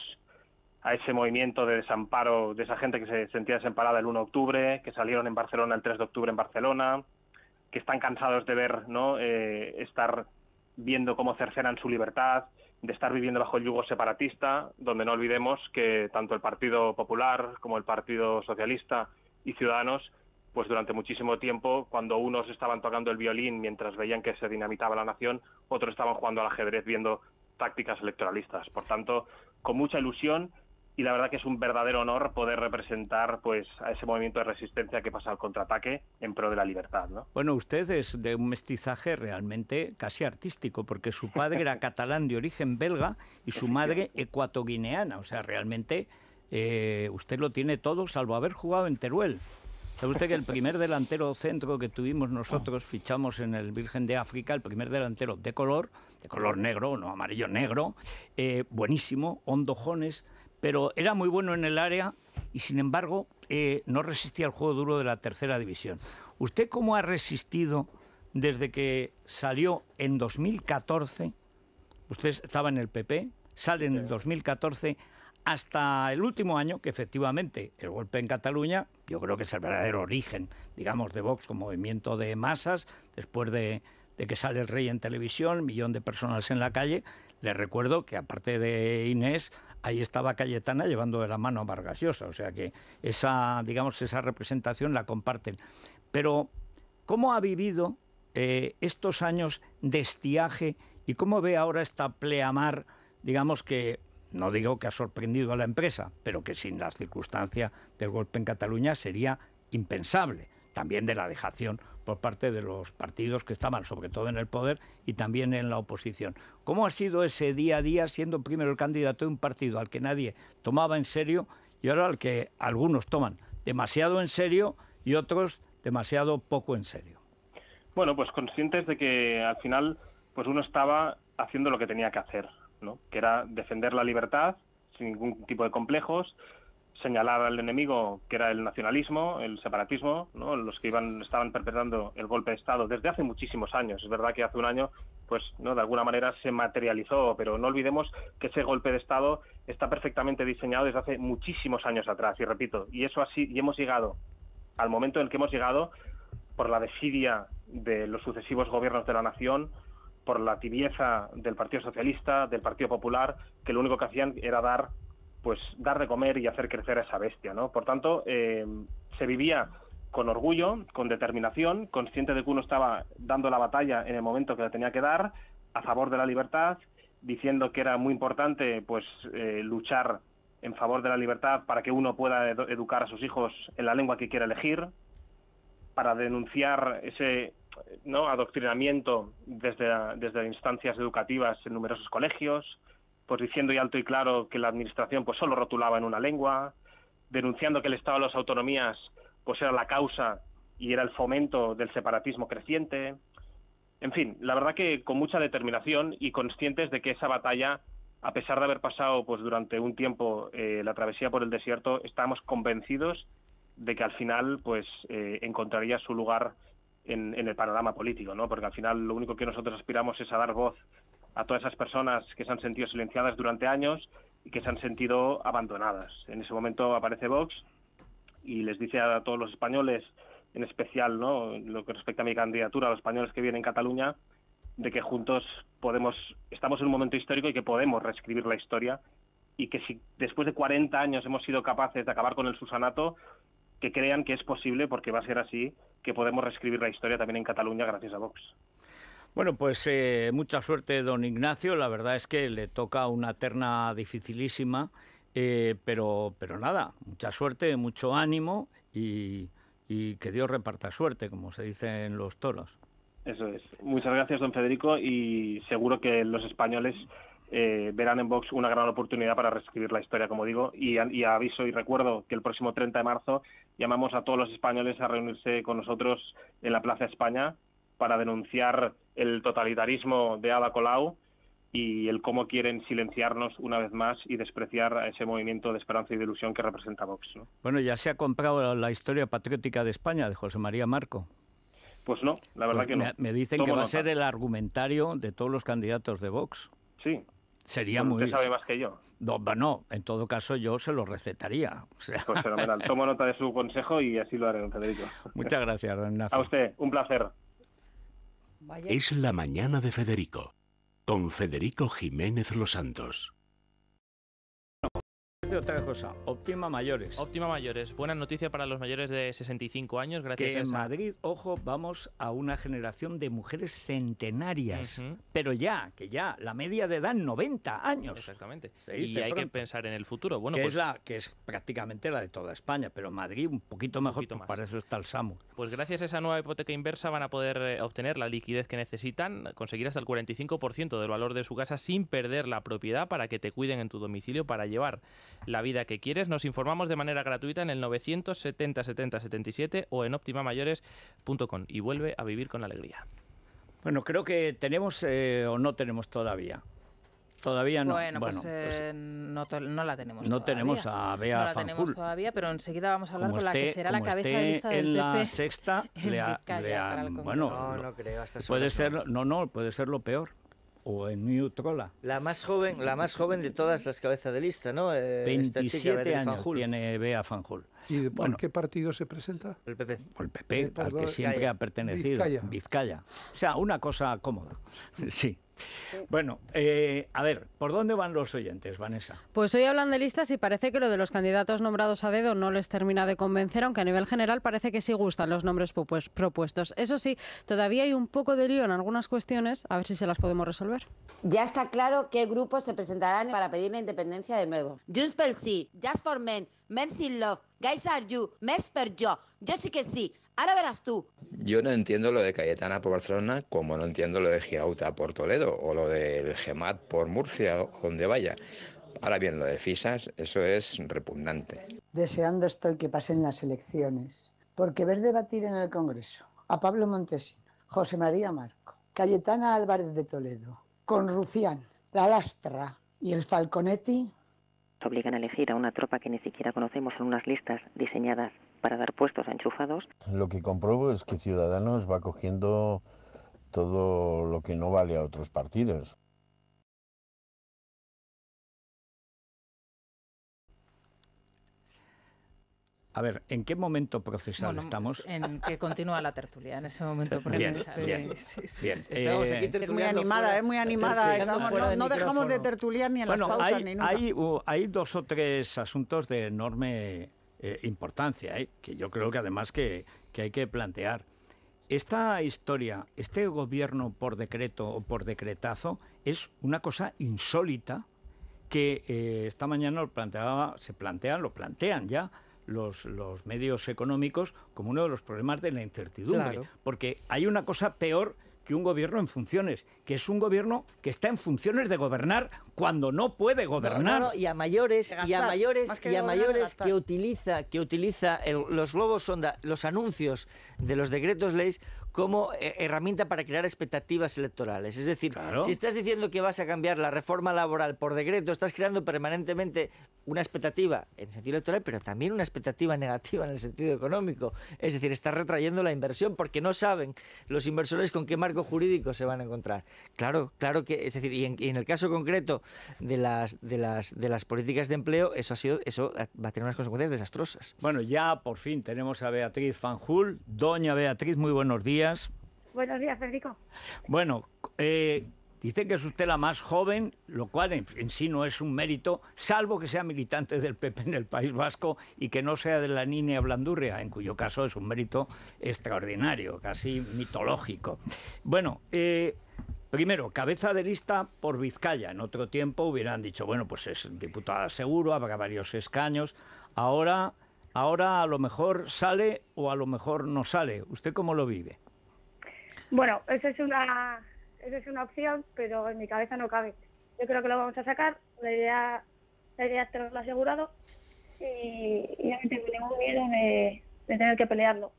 a ese movimiento de desamparo de esa gente que se sentía desamparada el 1 de octubre, que salieron en Barcelona el 3 de octubre en Barcelona, que están cansados de ver, ¿no? Eh, estar viendo cómo cercenan su libertad, de estar viviendo bajo el yugo separatista, donde no olvidemos que tanto el Partido Popular como el Partido Socialista y Ciudadanos, pues durante muchísimo tiempo, cuando unos estaban tocando el violín mientras veían que se dinamitaba la nación, otros estaban jugando al ajedrez viendo tácticas electoralistas. Por tanto, con mucha ilusión y la verdad que es un verdadero honor poder representar pues a ese movimiento de resistencia que pasa al contraataque en pro de la libertad. ¿no? Bueno, usted es de un mestizaje realmente casi artístico, porque su padre era catalán de origen belga y su madre ecuatoguineana, o sea, realmente eh, usted lo tiene todo salvo haber jugado en Teruel. ¿Sabe usted que el primer delantero centro que tuvimos nosotros, fichamos en el Virgen de África, el primer delantero de color, de color negro, no amarillo negro, eh, buenísimo, hondojones, pero era muy bueno en el área y sin embargo eh, no resistía el juego duro de la tercera división. ¿Usted cómo ha resistido desde que salió en 2014? Usted estaba en el PP, sale en el 2014 hasta el último año, que efectivamente el golpe en Cataluña, yo creo que es el verdadero origen, digamos, de Vox como movimiento de masas, después de, de que sale el rey en televisión, millón de personas en la calle. Le recuerdo que aparte de Inés, ahí estaba Cayetana llevando de la mano a Vargas Llosa, o sea que esa, digamos, esa representación la comparten. Pero, ¿cómo ha vivido eh, estos años de estiaje y cómo ve ahora esta pleamar, digamos que no digo que ha sorprendido a la empresa, pero que sin las circunstancias del golpe en Cataluña sería impensable? también de la dejación por parte de los partidos que estaban, sobre todo en el poder y también en la oposición. ¿Cómo ha sido ese día a día siendo primero el candidato de un partido al que nadie tomaba en serio y ahora al que algunos toman demasiado en serio y otros demasiado poco en serio? Bueno, pues conscientes de que al final pues uno estaba haciendo lo que tenía que hacer, ¿no? que era defender la libertad sin ningún tipo de complejos, señalar al enemigo que era el nacionalismo, el separatismo, los que iban, estaban perpetrando el golpe de Estado desde hace muchísimos años. Es verdad que hace un año, pues no, de alguna manera se materializó, pero no olvidemos que ese golpe de Estado está perfectamente diseñado desde hace muchísimos años atrás. Y repito, y eso así, y hemos llegado al momento en el que hemos llegado por la desidia de los sucesivos gobiernos de la nación, por la tibieza del Partido Socialista, del Partido Popular, que lo único que hacían era dar pues dar de comer y hacer crecer a esa bestia, ¿no? Por tanto, eh, se vivía con orgullo, con determinación, consciente de que uno estaba dando la batalla en el momento que la tenía que dar, a favor de la libertad, diciendo que era muy importante pues eh, luchar en favor de la libertad para que uno pueda educar a sus hijos en la lengua que quiera elegir, para denunciar ese no adoctrinamiento desde, desde instancias educativas en numerosos colegios, pues diciendo y alto y claro que la administración pues solo rotulaba en una lengua, denunciando que el Estado de las autonomías pues era la causa y era el fomento del separatismo creciente. En fin, la verdad que con mucha determinación y conscientes de que esa batalla, a pesar de haber pasado pues durante un tiempo eh, la travesía por el desierto, estamos convencidos de que al final pues eh, encontraría su lugar en, en, el panorama político, ¿no? Porque al final lo único que nosotros aspiramos es a dar voz a todas esas personas que se han sentido silenciadas durante años y que se han sentido abandonadas. En ese momento aparece Vox y les dice a todos los españoles, en especial, ¿no? lo que respecta a mi candidatura, a los españoles que vienen en Cataluña, de que juntos podemos, estamos en un momento histórico y que podemos reescribir la historia y que si después de 40 años hemos sido capaces de acabar con el susanato, que crean que es posible, porque va a ser así, que podemos reescribir la historia también en Cataluña gracias a Vox. Bueno, pues eh, mucha suerte, don Ignacio. La verdad es que le toca una terna dificilísima, eh, pero, pero nada, mucha suerte, mucho ánimo y, que Dios reparta suerte, como se dice en los toros. Eso es. Muchas gracias, don Federico, y seguro que los españoles eh, verán en Vox una gran oportunidad para reescribir la historia, como digo, y, y, aviso y recuerdo que el próximo 30 de marzo llamamos a todos los españoles a reunirse con nosotros en la Plaza España para denunciar el totalitarismo de Ada Colau y el cómo quieren silenciarnos una vez más y despreciar ese movimiento de esperanza y de ilusión que representa Vox. Bueno, ya se ha comprado la historia patriótica de España de José María Marco. Pues no, la verdad pues que no. Me dicen que va a ser el argumentario de todos los candidatos de Vox. Sí. Sería muy. Usted sabe más que yo. No, en todo caso yo se lo recetaría. O pues fenomenal. Tomo nota de su consejo y así lo haré, Federico. Muchas gracias, Don A usted, un placer. Es la mañana de Federico, con Federico Jiménez Los Santos otra cosa, Óptima Mayores. Óptima Mayores, buena noticia para los mayores de 65 años, gracias. a esa... en Madrid, ojo, vamos a una generación de mujeres centenarias, pero ya, que ya, la media de edad 90 años. Exactamente. Y hay que pensar en el futuro. Bueno, que, es pues la, que es prácticamente la de toda España, pero Madrid un poquito mejor, pues para eso está el SAMU. Pues gracias a esa nueva hipoteca inversa van a poder eh, obtener la liquidez que necesitan, conseguir hasta el 45% del valor de su casa sin perder la propiedad para que te cuiden en tu domicilio para llevar la vida que quieres. Nos informamos de manera gratuita en el 970 70 77 o en optimamayores.com y vuelve a vivir con alegría. Bueno, creo que tenemos eh, o no tenemos todavía. Todavía no. Bueno, pues, eh, pues no, la tenemos No tenemos a Bea No la tenemos todavía, pero enseguida vamos a hablar con la que será la cabeza de lista del en la sexta, bueno, no, creo, puede ser, no, no, puede ser lo peor o New Trolla. La más joven, la más joven de todas las cabezas de lista, ¿no? Eh, 27 chica, años Fanjul. tiene Bea Fanjul. ¿Y por qué partido se presenta? El PP. El PP, al que siempre ha pertenecido. Vizcaya. Vizcaya. O sea, una cosa cómoda. sí. Bueno, eh, a ver, ¿por dónde van los oyentes, Vanessa? Pues hoy hablan de listas y parece que lo de los candidatos nombrados a dedo no les termina de convencer, aunque a nivel general parece que sí gustan los nombres propuestos. Eso sí, todavía hay un poco de lío en algunas cuestiones, a ver si se las podemos resolver. Ya está claro qué grupos se presentarán para pedir la independencia de nuevo. Guys You, Ahora verás tú. Yo no entiendo lo de Cayetana por Barcelona como no entiendo lo de Girauta por Toledo o lo del Gemat por Murcia o donde vaya. Ahora bien, lo de Fisas, eso es repugnante. Deseando estoy que pasen las elecciones, porque ver debatir en el Congreso a Pablo Montesinos, José María Marco, Cayetana Álvarez de Toledo, con Rufián, la Lastra y el Falconetti. Obligan a elegir a una tropa que ni siquiera conocemos en unas listas diseñadas para dar puestos a enchufados. Lo que compruebo es que Ciudadanos va cogiendo todo lo que no vale a otros partidos. A ver, ¿en qué momento procesal estamos? En que continúa la tertulia, en ese momento procesal. Estamos aquí eh, eh, muy animada, es muy animada. no, dejamos de tertuliar ni en las pausas hay, ni nunca. Hay, hay dos o tres asuntos de enorme eh, importancia, ¿eh? que yo creo que además que, hay que plantear. Esta historia, este gobierno por decreto o por decretazo, es una cosa insólita que eh, esta mañana planteaba, se plantean, lo plantean ya los, los medios económicos como uno de los problemas de la incertidumbre. Porque hay una cosa peor que un gobierno en funciones, que es un gobierno que está en funciones de gobernar cuando no puede gobernar. y a mayores, y a mayores, y a mayores que utiliza, que utiliza los globos sonda, los anuncios de los decretos leyes como eh, herramienta para crear expectativas electorales. Es decir, si estás diciendo que vas a cambiar la reforma laboral por decreto, estás creando permanentemente una expectativa en sentido electoral, pero también una expectativa negativa en el sentido económico. Es decir, estás retrayendo la inversión porque no saben los inversores con qué marco jurídico se van a encontrar. Claro, claro que, es decir, y en, el caso concreto de las, de, las, de las políticas de empleo, eso, ha sido, eso va a tener unas consecuencias desastrosas. Bueno, ya por fin tenemos a Beatriz Fanjul. Doña Beatriz, muy buenos días. Buenos días, Federico. Bueno, dice eh, dicen que es usted la más joven, lo cual en, sí no es un mérito, salvo que sea militante del PP en el País Vasco y que no sea de la niña Blandurria, en cuyo caso es un mérito extraordinario, casi mitológico. Bueno, eh, Primero, cabeza de lista por Vizcaya. En otro tiempo hubieran dicho, bueno, pues es diputada seguro, habrá varios escaños. Ahora, ahora a lo mejor sale o a lo mejor no sale. ¿Usted cómo lo vive? Bueno, esa es una, esa es una opción, pero en mi cabeza no cabe. Yo creo que lo vamos a sacar, la idea, es tenerlo asegurado y, y no tengo ningún miedo de, de tener que pelearlo.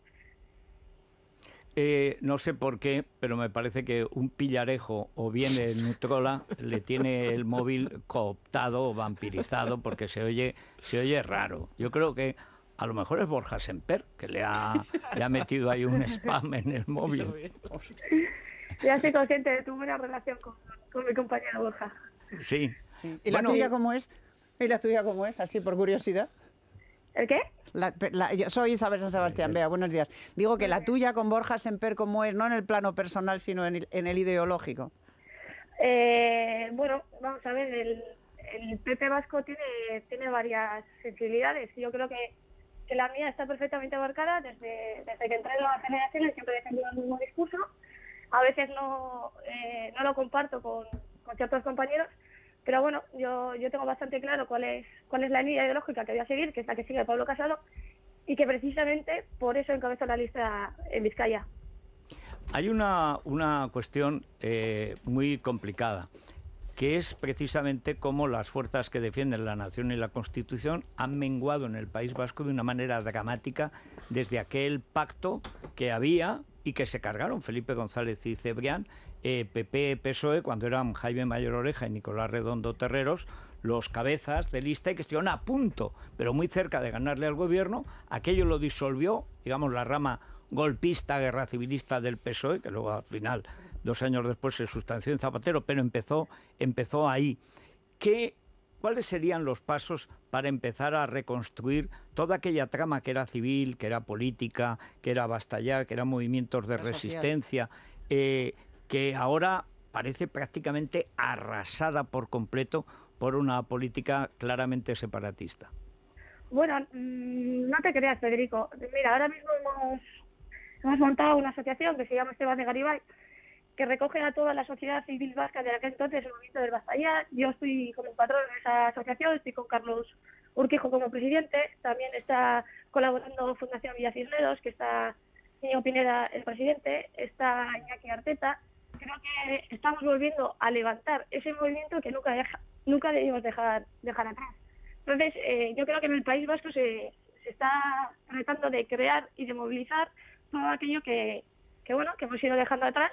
Eh, no sé por qué, pero me parece que un pillarejo o bien el Nutrola le tiene el móvil cooptado o vampirizado porque se oye, se oye raro. Yo creo que a lo mejor es Borja Semper, que le ha, le ha metido ahí un spam en el móvil. Ya soy consciente de tu buena relación con, mi compañero Borja. Sí. ¿Y la tuya cómo es? ¿Y la tuya cómo es? Así por curiosidad. ¿El qué? yo soy Isabel San Sebastián, vea buenos días. Digo que la tuya con Borja Semper, ¿cómo es? No en el plano personal, sino en el, en el ideológico. Eh, bueno, vamos a ver, el, el PP Vasco tiene, tiene varias sensibilidades. Yo creo que que la mía está perfectamente abarcada desde, que entré en Generación... generaciones, siempre defendido el mismo discurso. A veces no, eh, no lo comparto con, ciertos compañeros, pero bueno, yo, tengo bastante claro cuál es, cuál es la línea ideológica que voy a seguir, que es la que sigue Pablo Casado, y que precisamente por eso encabezo la lista en Vizcaya. Hay una, una cuestión eh, muy complicada que es precisamente como las fuerzas que defienden la nación y la constitución han menguado en el País Vasco de una manera dramática desde aquel pacto que había y que se cargaron Felipe González y Cebrián, PP eh, PSOE, cuando eran Jaime Mayor Oreja y Nicolás Redondo Terreros, los cabezas de lista y e que estuvieron a punto, pero muy cerca de ganarle al gobierno. Aquello lo disolvió, digamos, la rama golpista, guerra civilista del PSOE, que luego al final dos años después se sustanció en Zapatero, pero empezó, empezó ahí. ¿Cuáles serían los pasos para empezar a reconstruir toda aquella trama que era civil, que era política, que era Bastallá, que eran movimientos de resistencia, eh, que ahora parece prácticamente arrasada por completo por una política claramente separatista? Bueno, mm, no te creas, Federico. Mira, ahora mismo hemos, hemos montado una asociación que se llama Esteban de Garibay, que recoge a toda la sociedad civil vasca de la entonces el movimiento del Vasallá. Yo estoy como patrón de esa asociación, estoy con Carlos Urquijo como presidente. También está colaborando Fundación Villa Cisneros, que está Niño Pineda el presidente, está Iñaki Arteta. Creo que estamos volviendo a levantar ese movimiento que nunca deja, debimos dejar, dejar atrás. Entonces, eh, yo creo que en el País Vasco se, está tratando de crear y de movilizar todo aquello que bueno que hemos ido dejando atrás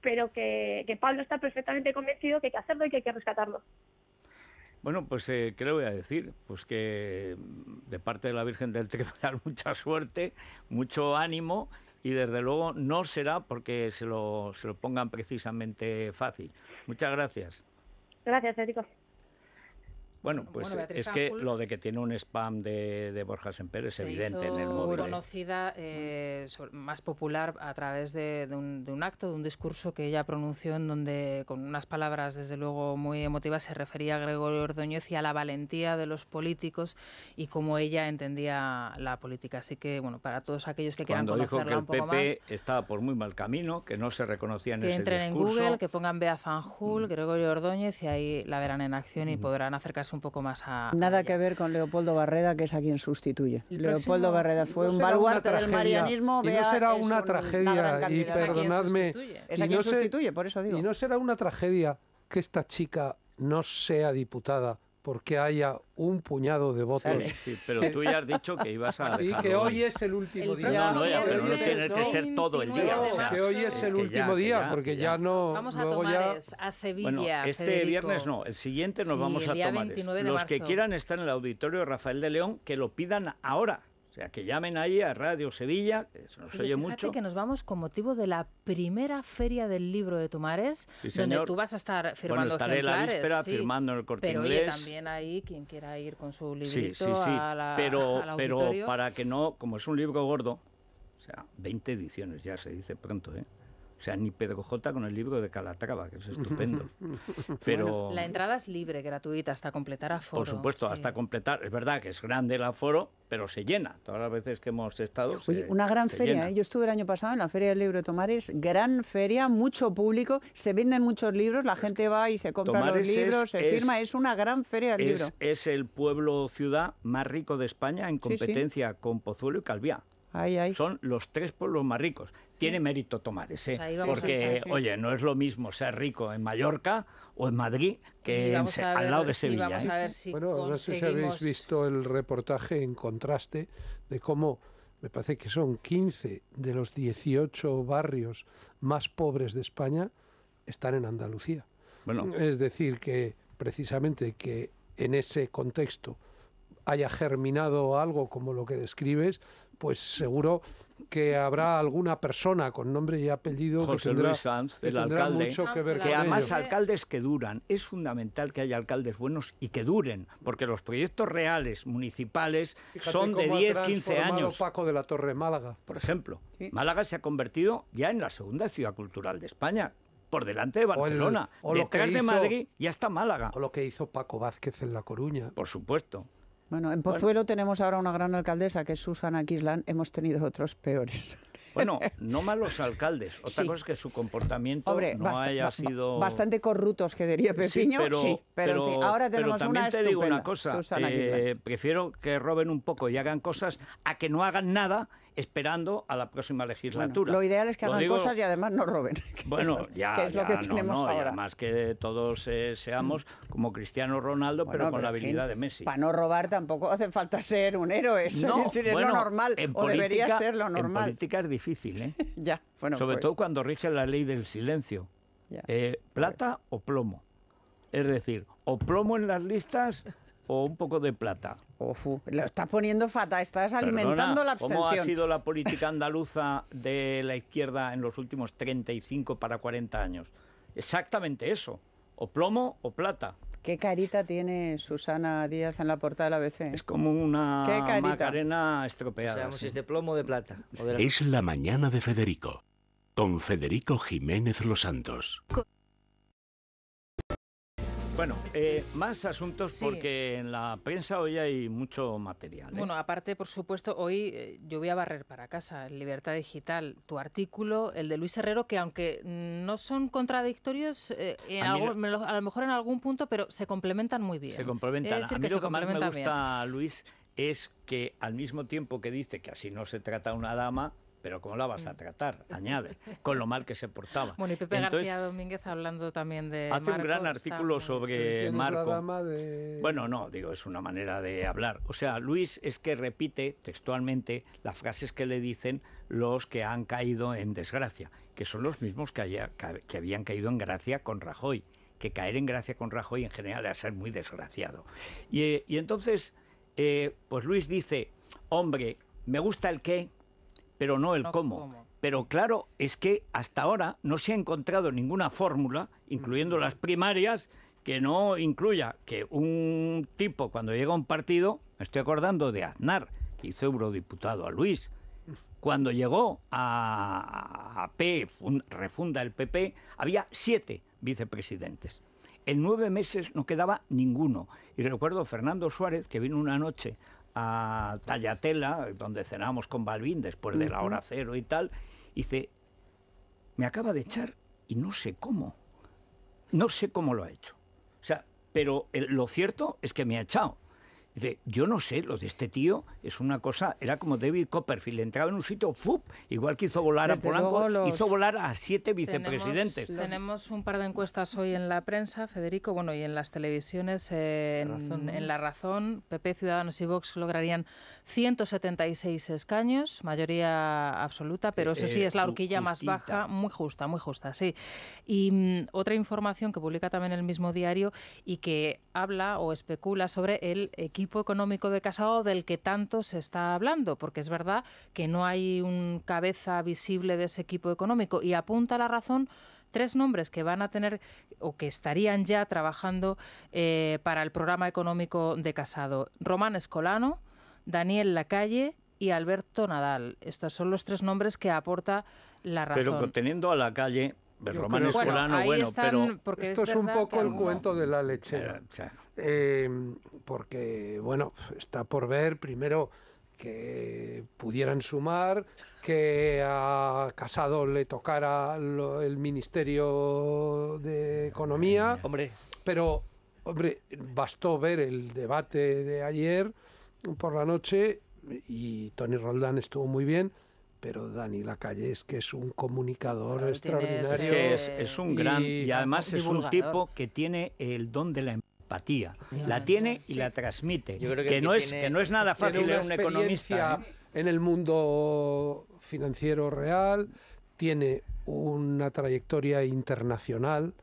pero que, que Pablo está perfectamente convencido que hay que hacerlo y que hay que rescatarlo. Bueno, pues eh, ¿qué le voy a decir? Pues que mm, de parte de la Virgen del Tribunal mucha suerte, mucho ánimo y desde luego no será porque se lo, se lo pongan precisamente fácil. Muchas gracias. Gracias, Federico. Bueno, pues es que lo de que tiene un spam de, Borja Semper es evidente en el móvil. conocida, eh, más popular a través de, un, acto, de un discurso que ella pronunció en donde, con unas palabras desde luego muy emotivas, se refería a Gregorio Ordóñez y a la valentía de los políticos y cómo ella entendía la política. Así que, bueno, para todos aquellos que quieran conocerla dijo que el PP estaba por muy mal camino, que no se reconocía en ese discurso. Que entren en Google, que pongan Bea Fanjul, mm. Gregorio Ordóñez y ahí la verán en acción y mm. podrán acercarse un poco más a. Nada que ver con Leopoldo Barreda, que es a quien sustituye. Leopoldo Barreda fue un baluarte del marianismo. y no será una tragedia, y perdonadme. Es a quien por eso digo. Y no será una tragedia que esta chica no sea diputada porque haya un puñado de votos. Sí, pero tú ya has dicho que ibas a. Sí, que hoy es el último día. No, no, pero no tiene que ser todo el día. que hoy es el último día, porque ya, no. Vamos a luego a Sevilla. este viernes no, el siguiente nos vamos a Tomares. Los que quieran estar en el auditorio Rafael de León, que lo pidan ahora sea, que llamen ahí a Radio Sevilla, que se nos Oye, oye mucho. que nos vamos con motivo de la primera Feria del Libro de Tomares, donde tú vas a estar firmando bueno, estaré la víspera firmando en el corte pero, inglés. Pero también ahí quien quiera ir con su librito a la, pero, sí. pero para que no, como es un libro gordo, o sea, 20 ediciones ya se dice pronto, ¿eh? O sea, ni Pedro J con el libro de Calatrava, que es estupendo. Pero la entrada es libre, gratuita, hasta completar aforo. Por supuesto, hasta completar. Es verdad que es grande el aforo, pero se llena. Todas las veces que hemos estado. una gran feria. ¿eh? Yo estuve el año pasado en la Feria del Libro de Tomares, gran feria, mucho público, se venden muchos libros, la gente va y se compra los libros, se firma. Es, una gran feria del libro. Es el pueblo ciudad más rico de España en competencia con Pozuelo y Calviá. Son los tres pueblos más ricos. Tiene mérito tomar ese. Pues porque, oye, no es lo mismo ser rico en Mallorca o en Madrid que al lado de Sevilla. ¿eh? bueno, no sé si habéis visto el reportaje en contraste de cómo me parece que son 15 de los 18 barrios más pobres de España están en Andalucía. Es decir, que precisamente que en ese contexto haya germinado algo como lo que describes, pues seguro que habrá alguna persona con nombre y apellido que tendrá, Luis el alcalde, que ver que alcaldes que duran. Es fundamental que haya alcaldes buenos y que duren, porque los proyectos reales municipales son de 10, 15 años. Paco de la Torre Málaga, por ejemplo. Málaga se ha convertido ya en la segunda ciudad cultural de España. Por delante de Barcelona, o lo que de Madrid y está Málaga. O lo que hizo Paco Vázquez en La Coruña. Por supuesto. Bueno, en Pozuelo tenemos ahora una gran alcaldesa que es Susana Kislan, hemos tenido otros peores. Bueno, no malos alcaldes. Otra cosa es que su comportamiento no haya sido. Bastante corruptos, que diría Pepiño. Sí, pero, ahora tenemos una te digo una cosa: eh, prefiero que roben un poco y hagan cosas a que no hagan nada esperando a la próxima legislatura. lo ideal es que hagan cosas y además no roben. Bueno, ya, que es lo que tenemos no, ahora. además que todos eh, seamos como Cristiano Ronaldo, pero con la habilidad de Messi. Para no robar tampoco hace falta ser un héroe, no, es decir, es lo normal, o debería ser lo normal. En política es difícil, ¿eh? ya, Sobre pues. todo cuando rige la ley del silencio. Eh, plata o plomo. Es decir, o plomo en las listas o un poco de plata. lo estás poniendo fatal, estás alimentando la abstención. ¿Cómo ha sido la política andaluza de la izquierda en los últimos 35 para 40 años? Exactamente eso, o plomo o plata. ¿Qué carita tiene Susana Díaz en la portada de la BC. Es como una macarena estropeada. O sea, es de plomo de plata. O de la... Es la mañana de Federico, con Federico Jiménez Los Santos. Bueno, eh, más asuntos porque en la prensa hoy hay mucho material. ¿eh? Bueno, aparte, por supuesto, hoy eh, yo voy a barrer para casa. Libertad Digital, tu artículo, el de Luis Herrero, que aunque no son contradictorios, a, lo, mejor en algún punto, pero se complementan muy bien. Se complementan. A mí lo que más me gusta, Luis, es que al mismo tiempo que dice que así no se trata una dama, pero ¿cómo la vas a mm. tratar? Añade, con lo mal que se portaba. Bueno, y Pepe García Domínguez hablando también de. Hace un gran artículo sobre Marco. Bueno, no, digo, es una manera de hablar. O sea, Luis es que repite textualmente las frases que le dicen los que han caído en desgracia, que son los mismos que, que habían caído en gracia con Rajoy, que caer en gracia con Rajoy en general es ser muy desgraciado. Y, entonces, eh, pues Luis dice, hombre, me gusta el qué, pero no el cómo. Pero claro, es que hasta ahora no se ha encontrado ninguna fórmula, incluyendo las primarias, que no incluya que un tipo cuando llega a un partido, me estoy acordando de Aznar, que hizo eurodiputado a Luis, cuando llegó a, P, refunda el PP, había siete vicepresidentes. En nueve meses no quedaba ninguno. Y recuerdo Fernando Suárez, que vino una noche a Tallatela, donde cenamos con Balbín después de la hora cero y tal, y dice, me acaba de echar y no sé cómo. No sé cómo lo ha hecho. O sea, pero lo cierto es que me ha echado yo no sé, lo de este tío es una cosa, era como David Copperfield, entraba en un sitio, ¡fup! Igual que hizo volar a Polanco, hizo volar a siete vicepresidentes. Tenemos, un par de encuestas hoy en la prensa, Federico, bueno, y en las televisiones, eh, en, La Razón, PP, Ciudadanos y Vox lograrían 176 escaños, mayoría absoluta, pero eso sí, eh, es la horquilla más baja, muy justa, muy justa, sí. Y mm, otra información que publica también el mismo diario y que habla o especula sobre el equipo económico de Casado del que tanto se está hablando, porque es verdad que no hay un cabeza visible de ese equipo económico y apunta la razón tres nombres que van a tener o que estarían ya trabajando eh, para el programa económico de Casado. Román Escolano, Daniel Lacalle y Alberto Nadal. Estos son los tres nombres que aporta la razón. Pero teniendo a la calle Román creo, Escolano, bueno, pero... Esto es, un poco el cuento de la lechera. Eh, em, porque, bueno, está por ver primero que pudieran sumar, que a Casado le tocara el Ministerio de Economía. Hombre. Pero, hombre, bastó ver el debate de ayer por la noche y Tony Roldán estuvo muy bien pero Dani Lacalle es que es un comunicador extraordinario. Es que es, un gran y, además es un tipo que tiene el don de la empatía. la tiene y la transmite. que, no es, que no es nada fácil tiene una un economista. ¿eh? En el mundo financiero real tiene una trayectoria internacional.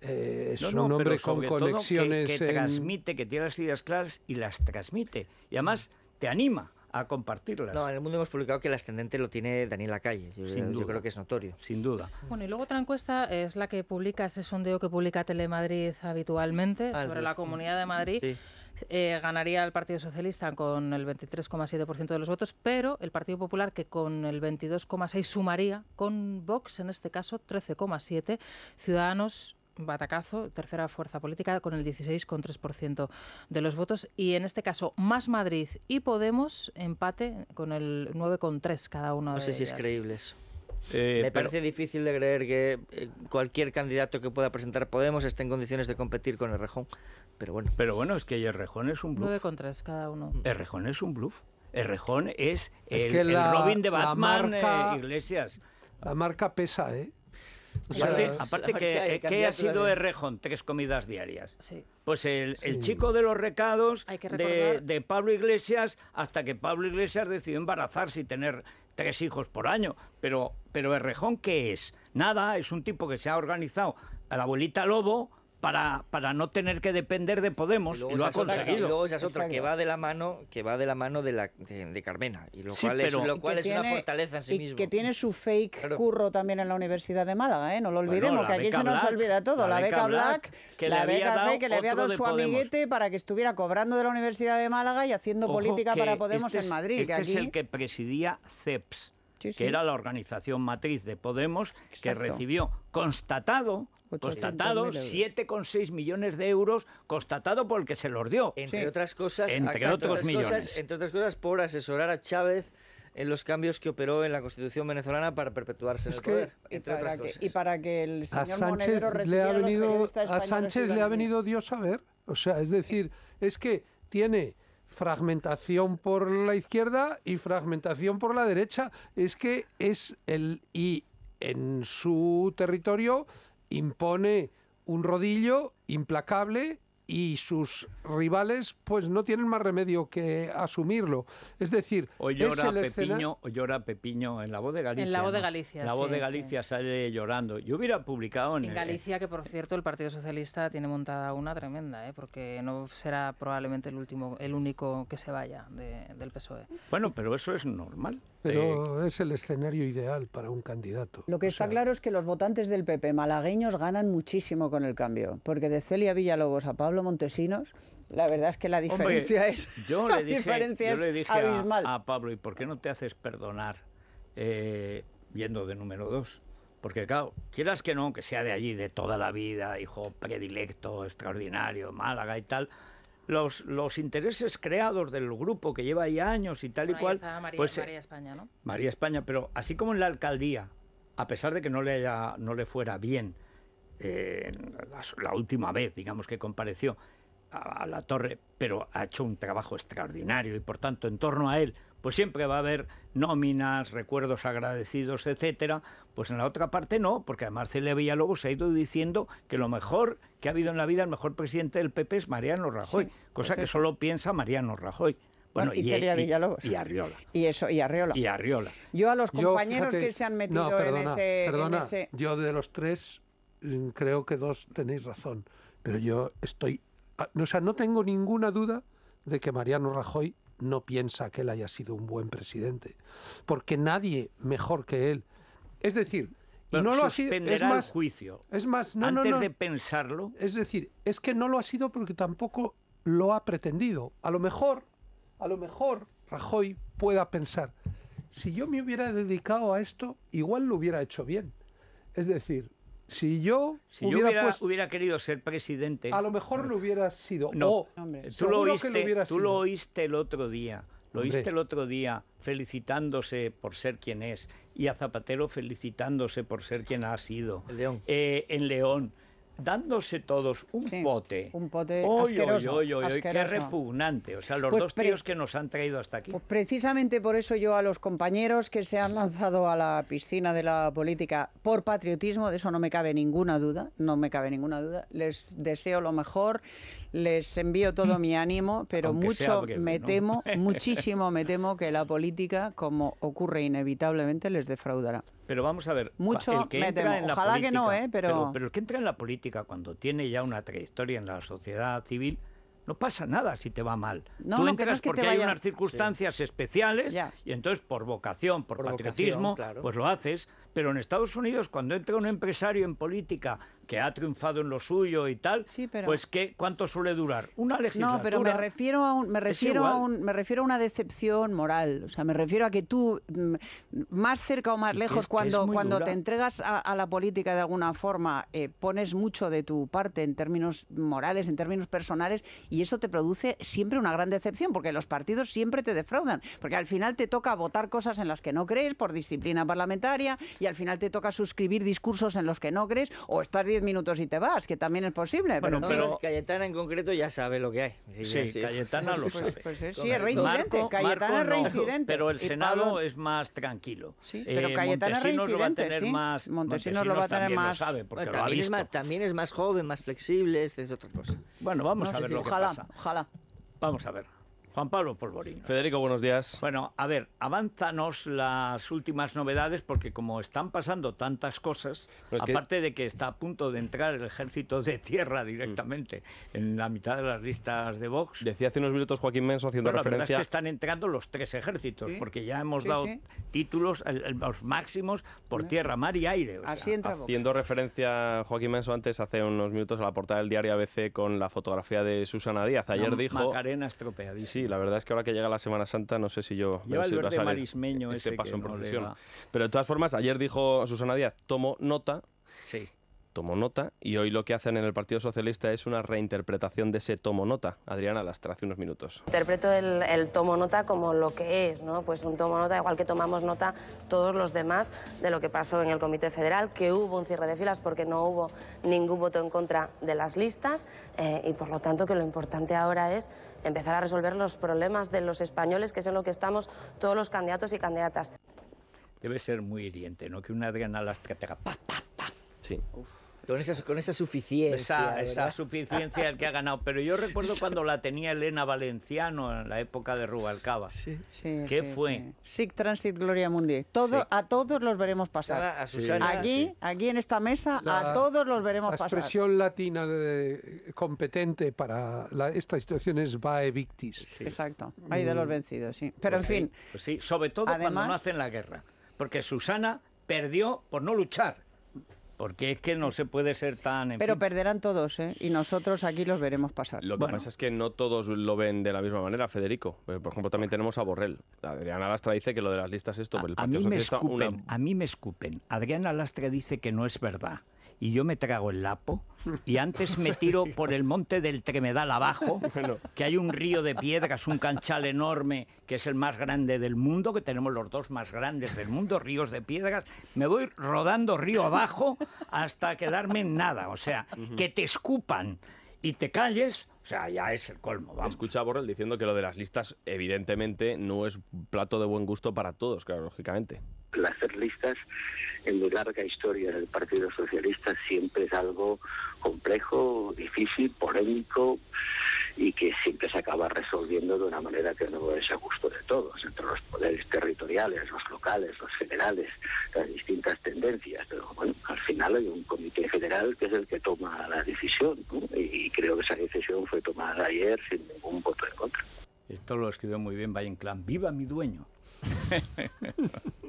Eh, es un hombre con conexiones. que, que transmite, que tiene las ideas claras y las transmite. Y además te anima a compartirlas. No, en el mundo hemos publicado que el ascendente lo tiene Daniel Calle. Yo, yo creo que es notorio. Sin duda. Bueno, y luego otra encuesta es la que publica ese sondeo que publica Telemadrid habitualmente ah, sobre la Comunidad de Madrid. Eh, ganaría el Partido Socialista con el 23,7% de los votos, pero el Partido Popular, que con el 22,6% sumaría, con Vox en este caso 13,7%, Ciudadanos batacazo, tercera fuerza política con el 16,3% de los votos y en este caso Más Madrid y Podemos empate con el 9,3 cada uno. No sé si es creíble eh, Me parece difícil de creer que eh, cualquier candidato que pueda presentar Podemos esté en condiciones de competir con el Rejón. Pero bueno. Pero bueno, es que el Rejón es un bluff. 9,3 cada uno. El Rejón es un bluff. El Rejón es el, Robin de Batman, eh, Iglesias. La marca pesa, ¿eh? aparte, eh, que, ha sido Errejón? tres comidas diarias. Pues el, chico de los recados de, de, Pablo Iglesias hasta que Pablo Iglesias decidió embarazarse y tener tres hijos por año. Pero, pero Errejón, ¿qué es? Nada, es un tipo que se ha organizado a la abuelita Lobo para, para no tener que depender de Podemos lo ha conseguido. esa es otra que va de la mano, que va de la mano de la de, Carmena, y lo cual, es, lo una fortaleza en sí y que tiene su fake curro también en la Universidad de Málaga, ¿eh? no lo olvidemos, que aquí se nos olvida todo. La, beca, Black, que la beca le había dado su amiguete para que estuviera cobrando de la Universidad de Málaga y haciendo política para Podemos en este Madrid. que este es el que presidía CEPS que era la organización matriz de Podemos, que recibió constatado 7,6 millones de euros constatado por el que se los dio entre otras cosas entre por asesorar a Chávez en los cambios que operó en la Constitución venezolana para perpetuarse en el poder, y para que el señor a Sánchez le ha venido a, Sánchez le ha venido Dios a ver, o sea, es decir, es que tiene fragmentación por la izquierda y fragmentación por la derecha. Es que es el... Y en su territorio impone un rodillo implacable y sus rivales pues no tienen más remedio que asumirlo. Es decir, o llora, es Pepiño, llora Pepiño en la voz de Galicia. En la voz de Galicia. La voz de Galicia sale llorando. Yo hubiera publicado en, en Galicia, eh, que por cierto el Partido Socialista tiene montada una tremenda, ¿eh? porque no será probablemente el último, el único que se vaya del PSOE. Bueno, pero eso es normal. Pero es el escenario ideal para un candidato. Lo que está claro es que los votantes del PP malagueños ganan muchísimo con el cambio, porque de Celia Villalobos a Pablo Montesinos, la verdad es que la diferencia es, yo yo le dije a, Pablo, ¿y por qué no te haces perdonar eh, yendo de número dos? Porque claro, quieras que no, que sea de allí, de toda la vida, hijo predilecto, extraordinario, Málaga y tal, los, los intereses creados del grupo que lleva ahí años y tal y cual. María, pues, eh, María España, ¿no? María España, pero así como en la alcaldía, a pesar de que no le, no le fuera bien eh, la, última vez, digamos, que compareció a la torre, pero ha hecho un trabajo extraordinario y por tanto en torno a él pues siempre va a haber nóminas, recuerdos agradecidos, etcétera. Pues en la otra parte no, porque además Celia Villalobos ha ido diciendo que lo mejor que ha habido en la vida, el mejor presidente del PP es Mariano Rajoy, pues cosa que solo piensa Mariano Rajoy. Bueno, y, Celia e- Villalobos. Y, Arriola. Y eso, y Arriola. Y Arriola. Yo a los compañeros que se han metido en, ese, perdona, en ese. Yo de los tres, mm, creo que dos tenéis razón. Pero yo estoy. Ah, o sea, no tengo ninguna duda de que Mariano Rajoy no piensa que él haya sido un buen presidente, porque nadie mejor que él. Es decir, y no lo ha sido. Es más, juicio. Es más, antes de pensarlo. Es decir, es que no lo ha sido porque tampoco lo ha pretendido. A lo mejor, a lo mejor Rajoy pueda pensar, si yo me hubiera dedicado a esto, igual lo hubiera hecho bien. Es decir, si yo, hubiera, querido ser presidente... A lo mejor lo hubiera sido. No, tú, lo oíste, tú lo oíste el otro día. Lo el otro día felicitándose por ser quien es y a Zapatero felicitándose por ser quien ha sido. Eh, en León dándose todos un pote. Un pote Qué repugnante. O sea, los pues dos tíos que nos han traído hasta aquí. Pues precisamente por eso yo a los compañeros que se han lanzado a la piscina de la política por patriotismo, de eso no me cabe ninguna duda, no me cabe ninguna duda, les deseo lo mejor, les envío todo mi ánimo, pero mucho me temo, muchísimo me temo que la política, como ocurre inevitablemente, les defraudará. Pero vamos a ver, el que entra en la ojalá política, que no, ¿eh? Pero... el que entra en la política cuando tiene ya una trayectoria en la sociedad civil no pasa nada si te va mal. No, Tú entras porque hay unas circunstancias especiales y entonces por vocación, por, patriotismo, pues lo haces. Pero en Estados Unidos cuando entra un empresario en política que ha triunfado en lo suyo y tal, pues que cuánto suele durar una legislatura. No, pero me refiero a un, me refiero a un, me refiero a una decepción moral, o sea, me refiero a que tú mm, más cerca o más lejos cuando cuando te entregas a, la política de alguna forma eh, pones mucho de tu parte en términos morales, en términos personales y eso te produce siempre una gran decepción porque los partidos siempre te defraudan, porque al final te toca votar cosas en las que no crees por disciplina parlamentaria y al final te toca suscribir discursos en los que no crees o estar minutos y te vas, que también es posible. Bueno, pero, pero... Cayetana en concreto ya sabe lo que hay. Sí, sí, sí. Cayetana lo pues, sabe. Pues, pues, sí, es reincidente. Cayetana es reincidente. pero el Senado es más tranquilo. Sí, eh, pero Cayetana Montesinos es reincidente. Lo va a tener más, Montesinos, lo va a tener más. sabe porque lo también, ha visto. Es más, también es más joven, más flexible, es, otra cosa. Bueno, vamos a ver lo que ojalá, pasa. Ojalá. Vamos a ver. Juan Pablo Polvorino. Federico, buenos días. Bueno, a ver, avánzanos las últimas novedades porque como están pasando tantas cosas, aparte de que está a punto de entrar el ejército de tierra directamente mm. en la mitad de las listas de Vox. Decía hace unos minutos Joaquín Menso haciendo referencia... La verdad es que están entrando los tres ejércitos porque ya hemos dado títulos, los máximos por tierra, mar y aire. Así entra Vox. Haciendo referencia Joaquín Menso antes, hace unos minutos, a la portada del diario ABC con la fotografía de Susana Díaz. Ayer dijo dijo... Macarena estropeadísima sí, la verdad es que ahora que llega la Semana Santa no sé si yo... Lleva el verde marismeño este paso en profesión. Pero de todas formas, ayer dijo Susana Díaz, tomo nota, nota. Y hoy lo que hacen en el Partido Socialista es una reinterpretación de ese tomo nota. Adriana Lastra, hace unos minutos. Interpreto el, el tomo nota como lo que es, ¿no? Pues un tomo nota, igual que tomamos nota todos los demás de lo que pasó en el Comité Federal, que hubo un cierre de filas porque no hubo ningún voto en contra de las listas eh, y por lo tanto que lo importante ahora es empezar a resolver los problemas de los españoles, que es en lo que estamos todos los candidatos y candidatas. Debe ser muy hiriente, ¿no? Que una Adriana Lastra te haga pa, pa, pa. Sí. Uf. Con esa, con esa suficiencia. Esa, suficiencia que ha ganado. Pero yo recuerdo cuando la tenía Elena Valenciano en la época de Rubalcaba. Sí, ¿Qué fue? Sic Transit Gloria Mundi. Todo, A todos los veremos pasar. A Susana, aquí, aquí en esta mesa, a todos los veremos pasar. La expresión latina de, eh, competente para la, esta situación es va victis. Exacto. Hay de los mm. vencidos, sí. Pero en pues fin. Pues sobre todo cuando no hacen la guerra. Porque Susana perdió por no luchar. Porque es que no se puede ser tan... Pero perderán todos, ¿eh? Y nosotros aquí los veremos pasar. Lo que pasa es que no todos lo ven de la misma manera, Federico. Eh, por ejemplo, también tenemos a Borrell. Adriana Lastra dice que lo de las listas es esto. A, el a mí me escupen, em- a mí me escupen. Adriana Lastra dice que no es verdad y yo me trago el lapo y antes me tiro por el monte del Tremedal abajo, que hay un río de piedras, un canchal enorme, que es el más grande del mundo, que tenemos los dos más grandes del mundo, ríos de piedras. Me voy rodando río abajo hasta quedarme en nada. O sea, que te escupan y te calles o sea, ya es el colmo. Escucha a Borrell diciendo que lo de las listas, evidentemente, no es plato de buen gusto para todos, claro, lógicamente. Las listas en mi larga historia del Partido Socialista siempre es algo complejo, difícil, polémico y que siempre se acaba resolviendo de una manera que no es a gusto de todos, entre los poderes territoriales, los locales, los generales, las distintas tendencias. Pero bueno, al final hay un comité general que es el que toma la decisión y creo que esa decisión fue tomada ayer sin ningún voto en contra. Esto lo escribió muy bien Valle ¡Viva mi dueño!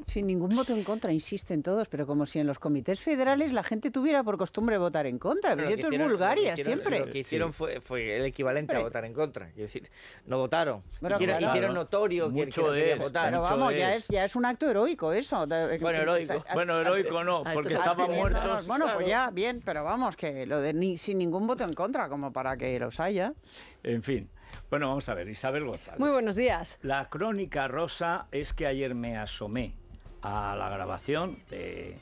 Sin ningún voto en contra, insisten todos, pero como si en los comités federales la gente tuviera por costumbre votar en contra. Pero esto es Bulgaria siempre. Lo que hicieron fue, el equivalente a votar en contra. decir, no votaron. hicieron, notorio que, de votar. Pero vamos, Ya, es, un acto heroico eso. Bueno, heroico. bueno, heroico no, porque estaban muertos. Bueno, pues ya, bien, pero vamos, que lo de sin ningún voto en contra, como para que los haya. En fin. Bueno, vamos a ver, Isabel González. Muy buenos días. La crónica rosa es que ayer me asomé a la grabación de,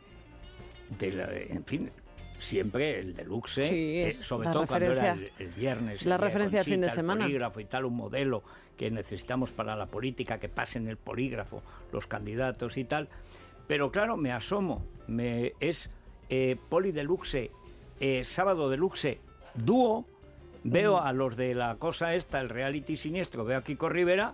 en fin, siempre el deluxe, eh, sobre todo cuando era el, viernes. La referencia al fin de semana. polígrafo y tal, un modelo que necesitamos para la política, que pasen el polígrafo los candidatos y tal. Pero claro, me asomo, me, es eh, poli deluxe, eh, sábado deluxe, dúo. Veo a los de la cosa esta, el reality siniestro, veo a Kiko Rivera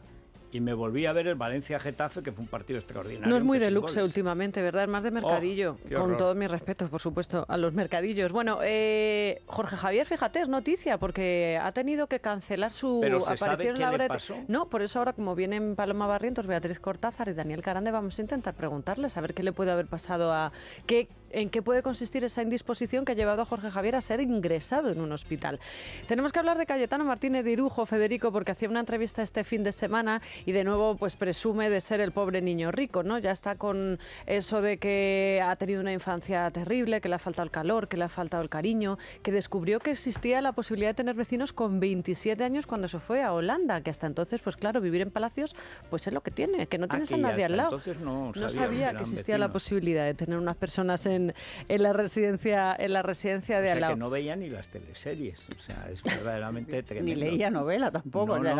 y me volví a ver el Valencia-Getafe, que fue un partido extraordinario. No es muy de luxe últimamente, ¿verdad? Es Más de oh, mercadillo, con todos mis respetos, por supuesto, a los mercadillos. Bueno, eh, Jorge Javier, fíjate, es noticia, porque ha tenido que cancelar su aparición en la No, por eso ahora, como vienen Paloma Barrientos, Beatriz Cortázar y Daniel Carande, vamos a intentar preguntarles a ver qué le puede haber pasado a... ¿Qué, en qué puede consistir esa indisposición que ha llevado a Jorge Javier a ser ingresado en un hospital. Tenemos que hablar de Cayetano Martínez de Irujo, Federico, porque hacía una entrevista este fin de semana y de nuevo pues presume de ser el pobre niño rico, ¿no? Ya está con eso de que ha tenido una infancia terrible, que le ha faltado el calor, que le ha faltado el cariño, que descubrió que existía la posibilidad de tener vecinos con 27 años cuando se fue a Holanda, que hasta entonces, pues claro, vivir en palacios pues es lo que tiene, que no tienes a nadie al lado. No, sabía, que existía la posibilidad de tener unas personas en en, la, residencia, en la residencia de o sea, que no veía ni las teleseries, o sea, es verdaderamente tremendo. ni leía novela tampoco, ni de ni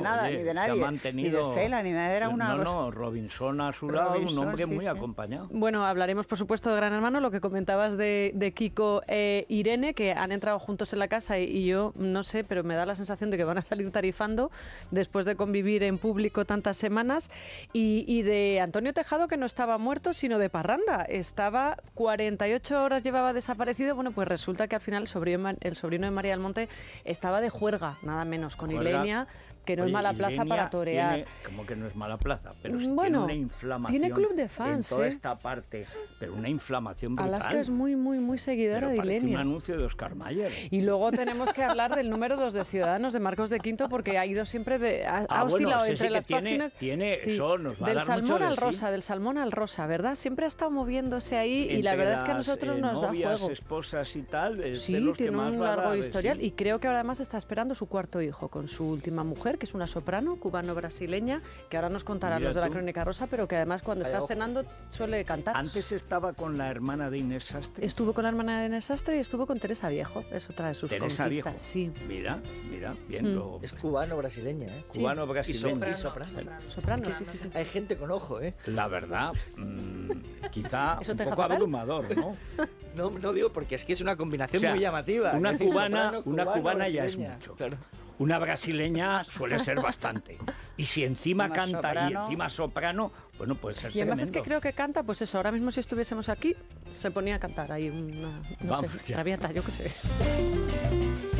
nada, ni de nadie, ni de nada, No, no, Robinson a su lado, un hombre muy acompañado. Bueno, hablaremos por supuesto de Gran Hermano, lo que comentabas de, de Kiko e Irene, que han entrado juntos en la casa y, yo no sé, pero me da la sensación de que van a salir tarifando después de convivir en público tantas semanas, y, y, de Antonio Tejado, que no estaba muerto, sino de parranda. Estaba 48 horas llevaba desaparecido, bueno, pues resulta que al final el sobrino, de María del Monte estaba de juerga, nada menos, con Ilenia que no es mala plaza para torear. como que no es mala plaza, pero bueno, tiene una inflamación. club de fans. En toda ¿eh? esta parte, pero una inflamación brutal. Alaska es muy, muy, muy seguidora de Ilenia. un anuncio de Oscar Mayer. ¿eh? Y luego tenemos que hablar del número dos de Ciudadanos de Marcos de Quinto, porque ha ido siempre de. Ha, ah, oscilado entre las páginas. Tiene, va del salmón al rosa, del salmón al rosa, ¿verdad? Siempre ha estado moviéndose ahí y la verdad es que a nosotros eh, nos da juego. esposas y tal. sí, tiene un largo historial y creo que ahora además está esperando su cuarto hijo con su última mujer que es una soprano cubano-brasileña, que ahora nos contará los de la Crónica Rosa, pero que además cuando está cenando suele cantar. Antes estaba con la hermana de Inés Sastre. Estuvo con la hermana de Inés Sastre y estuvo con Teresa Viejo, es otra de sus Teresa conquistas. Sí. Mira, mira, bien. Mm. Es cubano-brasileña, ¿eh? Cubano-brasileña. soprano. Hay gente con ojo, ¿eh? La verdad, mm, quizá un poco abrumador, ¿no? no, no digo porque es que es una combinación muy llamativa. Una cubana, una cubana ya es mucho. Claro. Una brasileña suele ser bastante. Y si encima canta y encima soprano, bueno, pues ser Y además es que creo que canta, pues eso, ahora mismo si estuviésemos aquí, se ponía a cantar ahí una, no sé, traviata, yo qué sé.